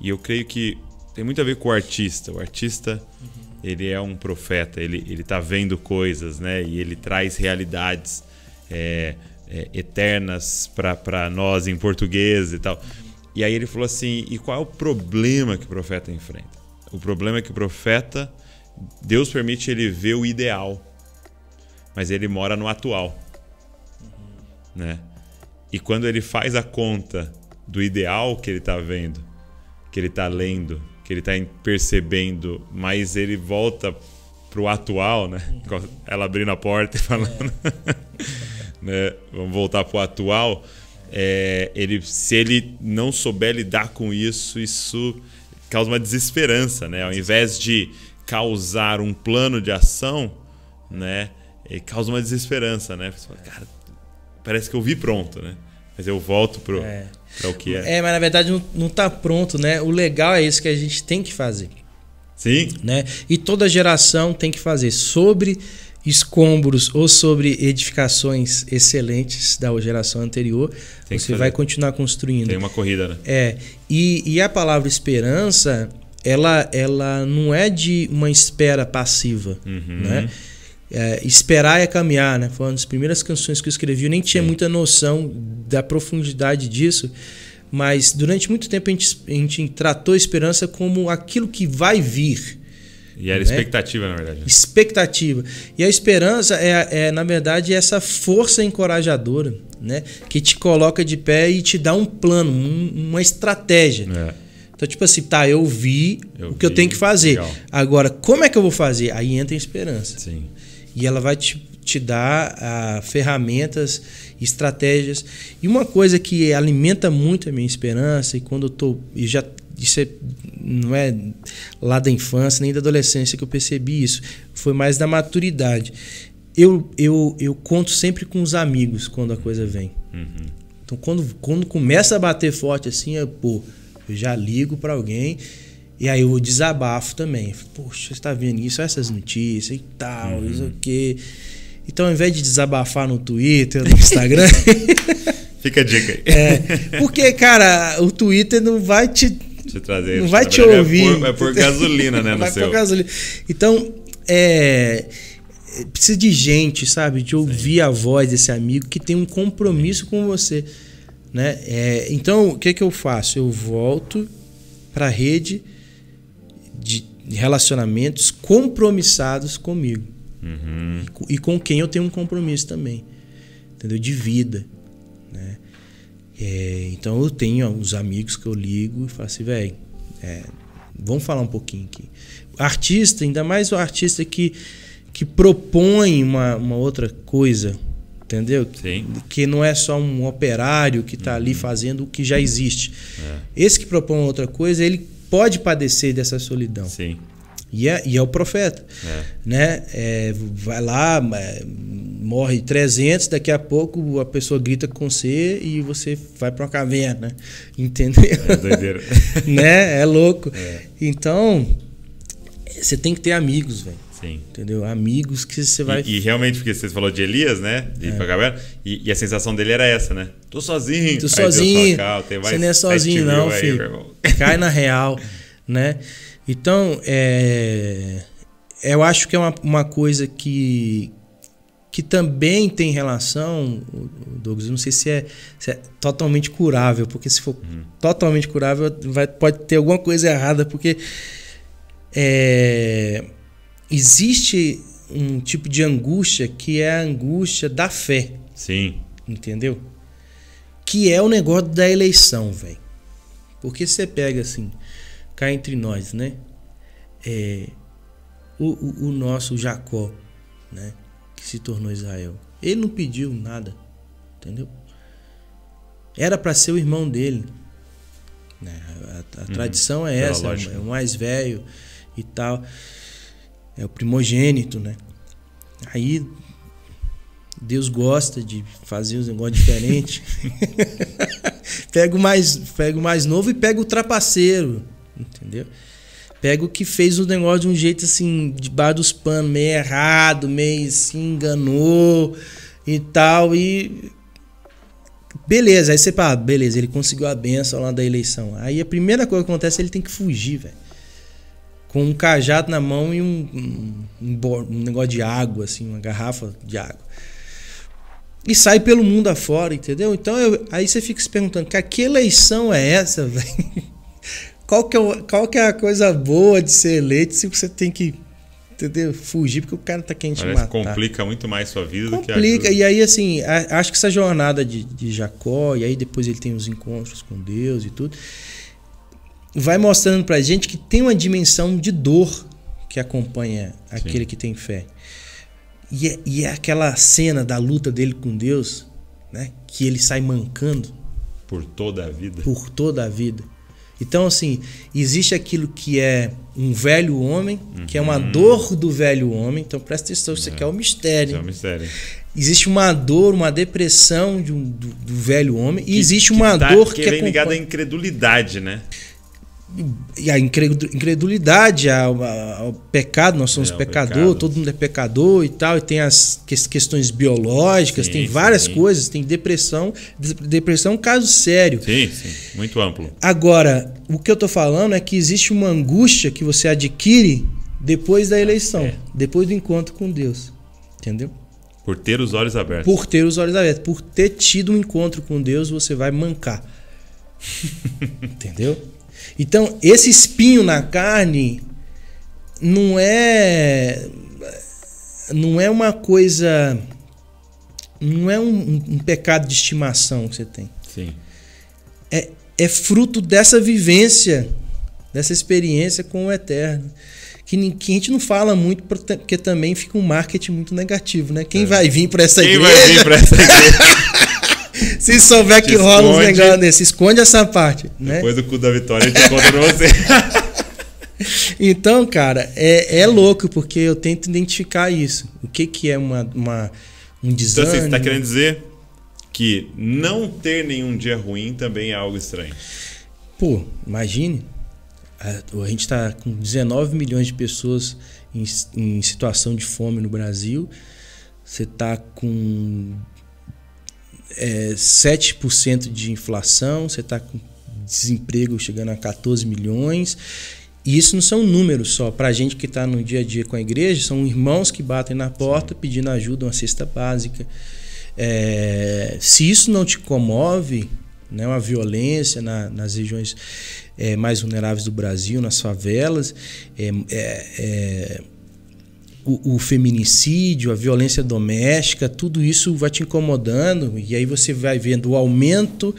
E eu creio que tem muito a ver com o artista. O artista, uhum. ele é um profeta, ele, ele tá vendo coisas, né? E ele traz realidades é, é, eternas para nós em português e tal. E aí ele falou assim: e qual é o problema que o profeta enfrenta? O problema é que o profeta, Deus permite ele ver o ideal, mas ele mora no atual, uhum. né? E quando ele faz a conta do ideal que ele está vendo, que ele está lendo, que ele está percebendo, mas ele volta pro atual, né? Uhum. Ela abrindo a porta e falando, é. né? Vamos voltar pro atual. É, ele, se ele não souber lidar com isso, isso causa uma desesperança, né? Ao invés de causar um plano de ação, né? Ele causa uma desesperança, né? Você fala, cara, parece que eu vi pronto, né? Mas eu volto pro, é. o que é. É, mas na verdade não, não tá pronto, né? O legal é isso que a gente tem que fazer. Sim. Né? E toda geração tem que fazer sobre escombros ou sobre edificações excelentes da geração anterior, tem você vai continuar construindo. Tem uma corrida, né? É. E, e a palavra esperança, ela, ela não é de uma espera passiva, uhum. né? É, esperar é caminhar, né? Foi uma das primeiras canções que eu escrevi. Eu nem tinha Sim. muita noção da profundidade disso, mas durante muito tempo a gente, a gente tratou a esperança como aquilo que vai vir. E era né? expectativa, na verdade. Expectativa. E a esperança é, é, na verdade, essa força encorajadora, né? Que te coloca de pé e te dá um plano, um, uma estratégia. É. Então, tipo assim, tá, eu vi eu o que vi, eu tenho que fazer. Legal. Agora, como é que eu vou fazer? Aí entra a esperança. Sim. E ela vai te, te dar ah, ferramentas, estratégias. E uma coisa que alimenta muito a minha esperança, e quando eu tô. E já, isso é, não é lá da infância nem da adolescência que eu percebi isso. Foi mais da maturidade. Eu, eu, eu conto sempre com os amigos quando a coisa vem. Uhum. Então, quando, quando começa a bater forte assim, eu, pô, eu já ligo para alguém e aí eu desabafo também. Poxa, você está vendo isso, essas notícias e tal, uhum. isso aqui. Então, ao invés de desabafar no Twitter, no Instagram. Fica a dica aí. É, porque, cara, o Twitter não vai te. te trazer, não vai te é ouvir. É por, é por gasolina, né? vai no por gasolina. Então, é precisa de gente, sabe? De ouvir Sim. a voz desse amigo que tem um compromisso Sim. com você. Né? É, então, o que, que eu faço? Eu volto para a rede de relacionamentos compromissados comigo. Uhum. E com quem eu tenho um compromisso também. Entendeu? De vida. Né? É, então eu tenho uns amigos que eu ligo e falo assim, velho, é, vamos falar um pouquinho aqui. Artista, ainda mais o artista que, que propõe uma, uma outra coisa, entendeu? Sim. Que não é só um operário que está ali uhum. fazendo o que já existe. É. Esse que propõe outra coisa, ele pode padecer dessa solidão. Sim. E é, e é o profeta. É. Né? É, vai lá, é, morre 300, daqui a pouco a pessoa grita com você e você vai para uma caverna. Entendeu? É doideira. né? É louco. É. Então, você tem que ter amigos, velho. Sim. Entendeu? Amigos que você vai. E, e, realmente, porque você falou de Elias, né? De é. Pagabela. E, e, a sensação dele era essa, né? Tô sozinho. Tô sozinho. você não é sozinho, não, aí, filho. Cai na real, né? Então, é, eu acho que é uma, uma coisa que, que também tem relação, Douglas, não sei se é, se é totalmente curável, porque se for uhum. totalmente curável, vai, pode ter alguma coisa errada, porque é, existe um tipo de angústia que é a angústia da fé. Sim. Entendeu? Que é o negócio da eleição, velho. Porque você pega assim, cá entre nós, né? É, o, o, o nosso Jacó, né? Que se tornou Israel. Ele não pediu nada, entendeu? Era para ser o irmão dele. Né? A, a, hum, tradição é essa, é, é o mais velho e tal é o primogênito, né? Aí Deus gosta de fazer os negócios diferentes. pega o mais, pega o mais novo e pega o trapaceiro, entendeu? Pega o que fez o negócio de um jeito assim, debaixo dos panos, meio errado, meio se enganou e tal. E Beleza, aí você fala, ah, beleza, ele conseguiu a benção lá da eleição. Aí a primeira coisa que acontece, é ele tem que fugir, velho com um cajado na mão e um, um, um, negócio de água, assim, uma garrafa de água. E sai pelo mundo afora, entendeu? Então eu, aí você fica se perguntando, cara, que eleição é essa, velho? Qual é, qual que é a coisa boa de ser eleito se você tem que entendeu? Fugir porque o cara tá quente Parece matar. complica muito mais sua vida complica, do que Complica. E aí, assim, a, acho que essa jornada de, de Jacó, e aí depois ele tem os encontros com Deus e tudo vai mostrando para a gente que tem uma dimensão de dor que acompanha aquele Sim. que tem fé. E é, e é, aquela cena da luta dele com Deus, né? Que ele sai mancando. Por toda a vida. Por toda a vida. Então, assim, existe aquilo que é um velho homem, uhum. que é uma uhum. dor do velho homem. Então, presta atenção, isso aqui é, é. um mistério. Isso é um mistério. Existe uma dor, uma depressão de um, do, do, velho homem. e existe uma que tá, dor que, que é ligada à incredulidade, né? e a incredulidade ao, pecado, nós somos é, pecador, pecado. todo mundo é pecador e tal, e tem as questões biológicas, sim, tem várias sim. coisas, tem depressão, depressão é um caso sério. Sim, sim, muito amplo. Agora, o que eu tô falando é que existe uma angústia que você adquire depois da eleição, é. depois do encontro com Deus, entendeu? Por ter os olhos abertos. Por ter os olhos abertos, por ter tido um encontro com Deus, você vai mancar. entendeu? Então, esse espinho na carne não é não é uma coisa não é um, um pecado de estimação que você tem. Sim. É, é fruto dessa vivência, dessa experiência com o eterno. Que, que, a gente não fala muito, porque também fica um marketing muito negativo, né? Quem é. vai vir para essa Quem igreja? Quem vai vir para essa igreja? Se souber que esconde, rola uns negócios desse, esconde essa parte. Né? Depois né? do cu da vitória, a gente conta pra você. então, cara, é, é louco, porque eu tento identificar isso. O que, que é uma, uma um desânimo. Então, assim, você está querendo dizer que não ter nenhum dia ruim também é algo estranho. Pô, imagine. A gente está com 19 milhões de pessoas em, em, situação de fome no Brasil. Você está com é, 7% de inflação, você está com desemprego chegando a 14 milhões. E isso não são números só. Para a gente que está no dia a dia com a igreja, são irmãos que batem na porta pedindo ajuda, uma cesta básica. É, se isso não te comove, né, uma violência na, nas regiões é, mais vulneráveis do Brasil, nas favelas, é, é, é o, o, feminicídio, a violência doméstica, tudo isso vai te incomodando e aí você vai vendo o aumento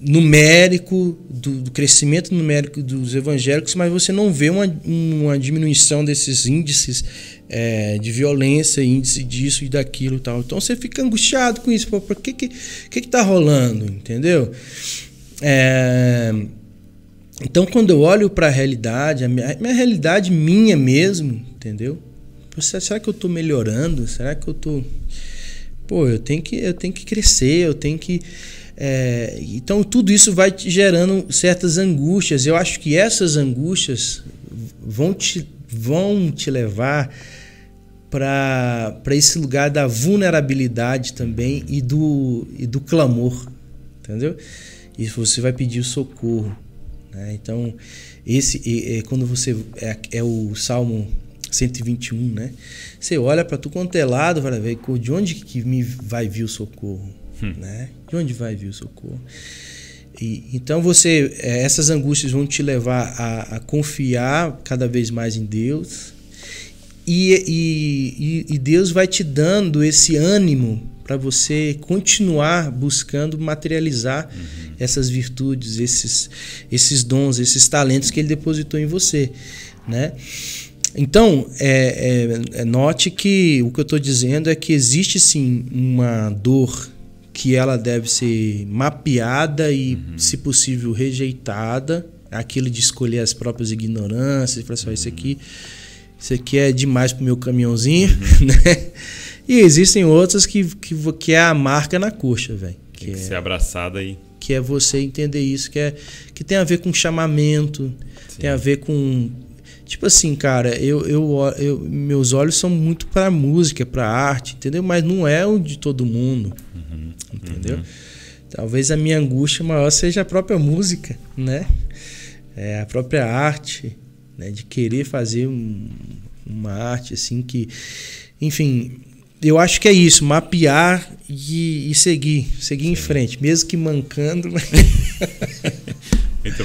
numérico, do, do crescimento numérico dos evangélicos, mas você não vê uma, uma diminuição desses índices é, de violência, índice disso e daquilo e tal. Então você fica angustiado com isso. por que que, que tá rolando? Entendeu? É, então, quando eu olho para a realidade, a minha, a minha, realidade minha mesmo, entendeu? Tipo, será que eu tô melhorando? Será que eu tô. Pô, eu tenho que, eu tenho que crescer, eu tenho que. É, então tudo isso vai te gerando certas angústias. Eu acho que essas angústias vão te, vão te levar para esse lugar da vulnerabilidade também e do, e do clamor, entendeu? E você vai pedir o socorro. Né? Então, esse é, quando você. É, é o Salmo 121, né? Você olha para tu quanto é lado, fala, de onde que me vai vir o socorro, hum. né? De onde vai vir o socorro? E, então você, é, essas angústias vão te levar a, a confiar cada vez mais em Deus e, e, e Deus vai te dando esse ânimo para você continuar buscando materializar uhum. essas virtudes, esses, esses dons, esses talentos que Ele depositou em você, né? Então, é, é, é, note que o que eu estou dizendo é que existe sim uma dor que ela deve ser mapeada e, uhum. se possível, rejeitada. Aquilo de escolher as próprias ignorâncias, falar assim, uhum. isso aqui, isso aqui é demais pro meu caminhãozinho, uhum. né? E existem outras que, que, que é a marca na coxa, velho. Que, que é, ser abraçada aí. Que é você entender isso, que, é, que tem a ver com chamamento, sim. tem a ver com Tipo assim, cara, eu, eu, eu meus olhos são muito para música, para arte, entendeu? Mas não é o de todo mundo, uhum. entendeu? Uhum. Talvez a minha angústia maior seja a própria música, né? É a própria arte, né? De querer fazer um, uma arte assim que, enfim, eu acho que é isso, mapear e, e seguir, seguir Sim. em frente, mesmo que mancando. muito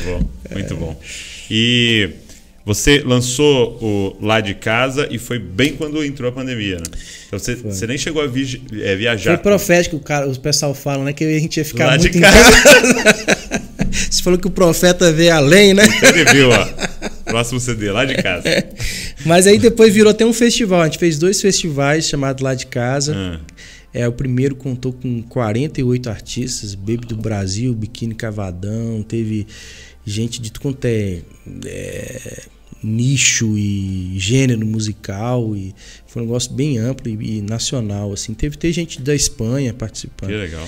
bom, muito é. bom. E você lançou o Lá de Casa e foi bem quando entrou a pandemia, né? Então você, você nem chegou a vi, é, viajar. Foi profético, né? o, cara, os pessoal falam, né? Que a gente ia ficar Lá muito de casa. casa. você falou que o profeta vê além, né? Então ele viu, ó. Próximo CD, lá de casa. É. Mas aí depois virou até um festival. A gente fez dois festivais chamados Lá de Casa. Ah. É, o primeiro contou com 48 artistas, Baby do Brasil, Biquíni Cavadão, teve gente de tudo quanto é, é, nicho e gênero musical e foi um negócio bem amplo e, e nacional assim. Teve ter gente da Espanha participando. Que legal.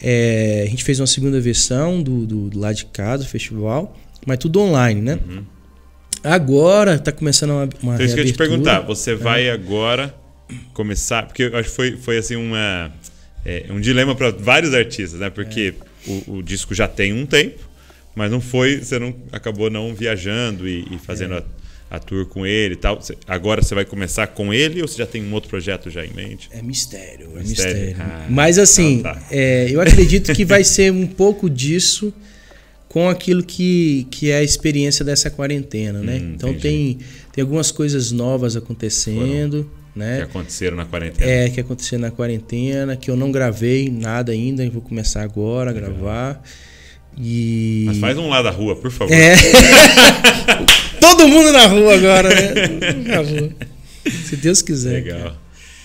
É, a gente fez uma segunda versão do, do, do, lá de casa, do festival, mas tudo online, né? Uhum. Agora está começando uma, uma então, isso que eu te perguntar, você é. vai agora começar, porque eu acho que foi, foi assim uma, é, um dilema para vários artistas, né? Porque é. o, o, disco já tem um tempo, mas não foi, você não acabou não viajando e, e fazendo é. a, a, tour com ele e tal. Cê, agora você vai começar com ele ou você já tem um outro projeto já em mente? É mistério, é mistério. mistério. Ah, Mas assim, então tá. é, eu acredito que vai ser um pouco disso com aquilo que, que é a experiência dessa quarentena, né? Hum, então tem, tem algumas coisas novas acontecendo. Foram. Né? Que aconteceram na quarentena. É, que aconteceram na quarentena, que eu não gravei nada ainda, vou começar agora a gravar. E... Mas faz um lá da rua, por favor. É. Todo mundo na rua agora, né? Rua. Se Deus quiser. Legal. Cara.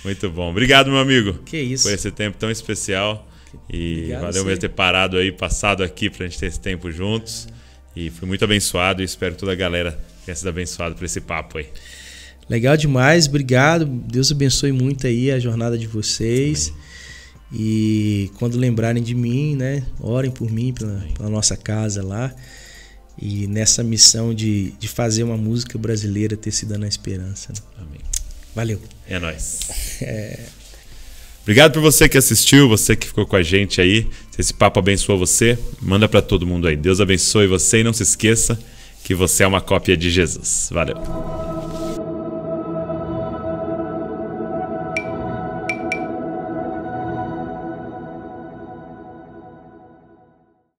Muito bom. Obrigado, meu amigo. Que isso. Por esse tempo tão especial. E Obrigado, valeu mesmo ter parado aí, passado aqui pra gente ter esse tempo juntos. E fui muito abençoado e espero que toda a galera tenha sido abençoada por esse papo aí. Legal demais, obrigado. Deus abençoe muito aí a jornada de vocês. Amém. E quando lembrarem de mim, né, orem por mim, pela, pela nossa casa lá. E nessa missão de, de fazer uma música brasileira ter sido na esperança. Né? Amém. Valeu. É nóis. É... Obrigado por você que assistiu, você que ficou com a gente aí. Se esse papo abençoa você, manda para todo mundo aí. Deus abençoe você e não se esqueça que você é uma cópia de Jesus. Valeu.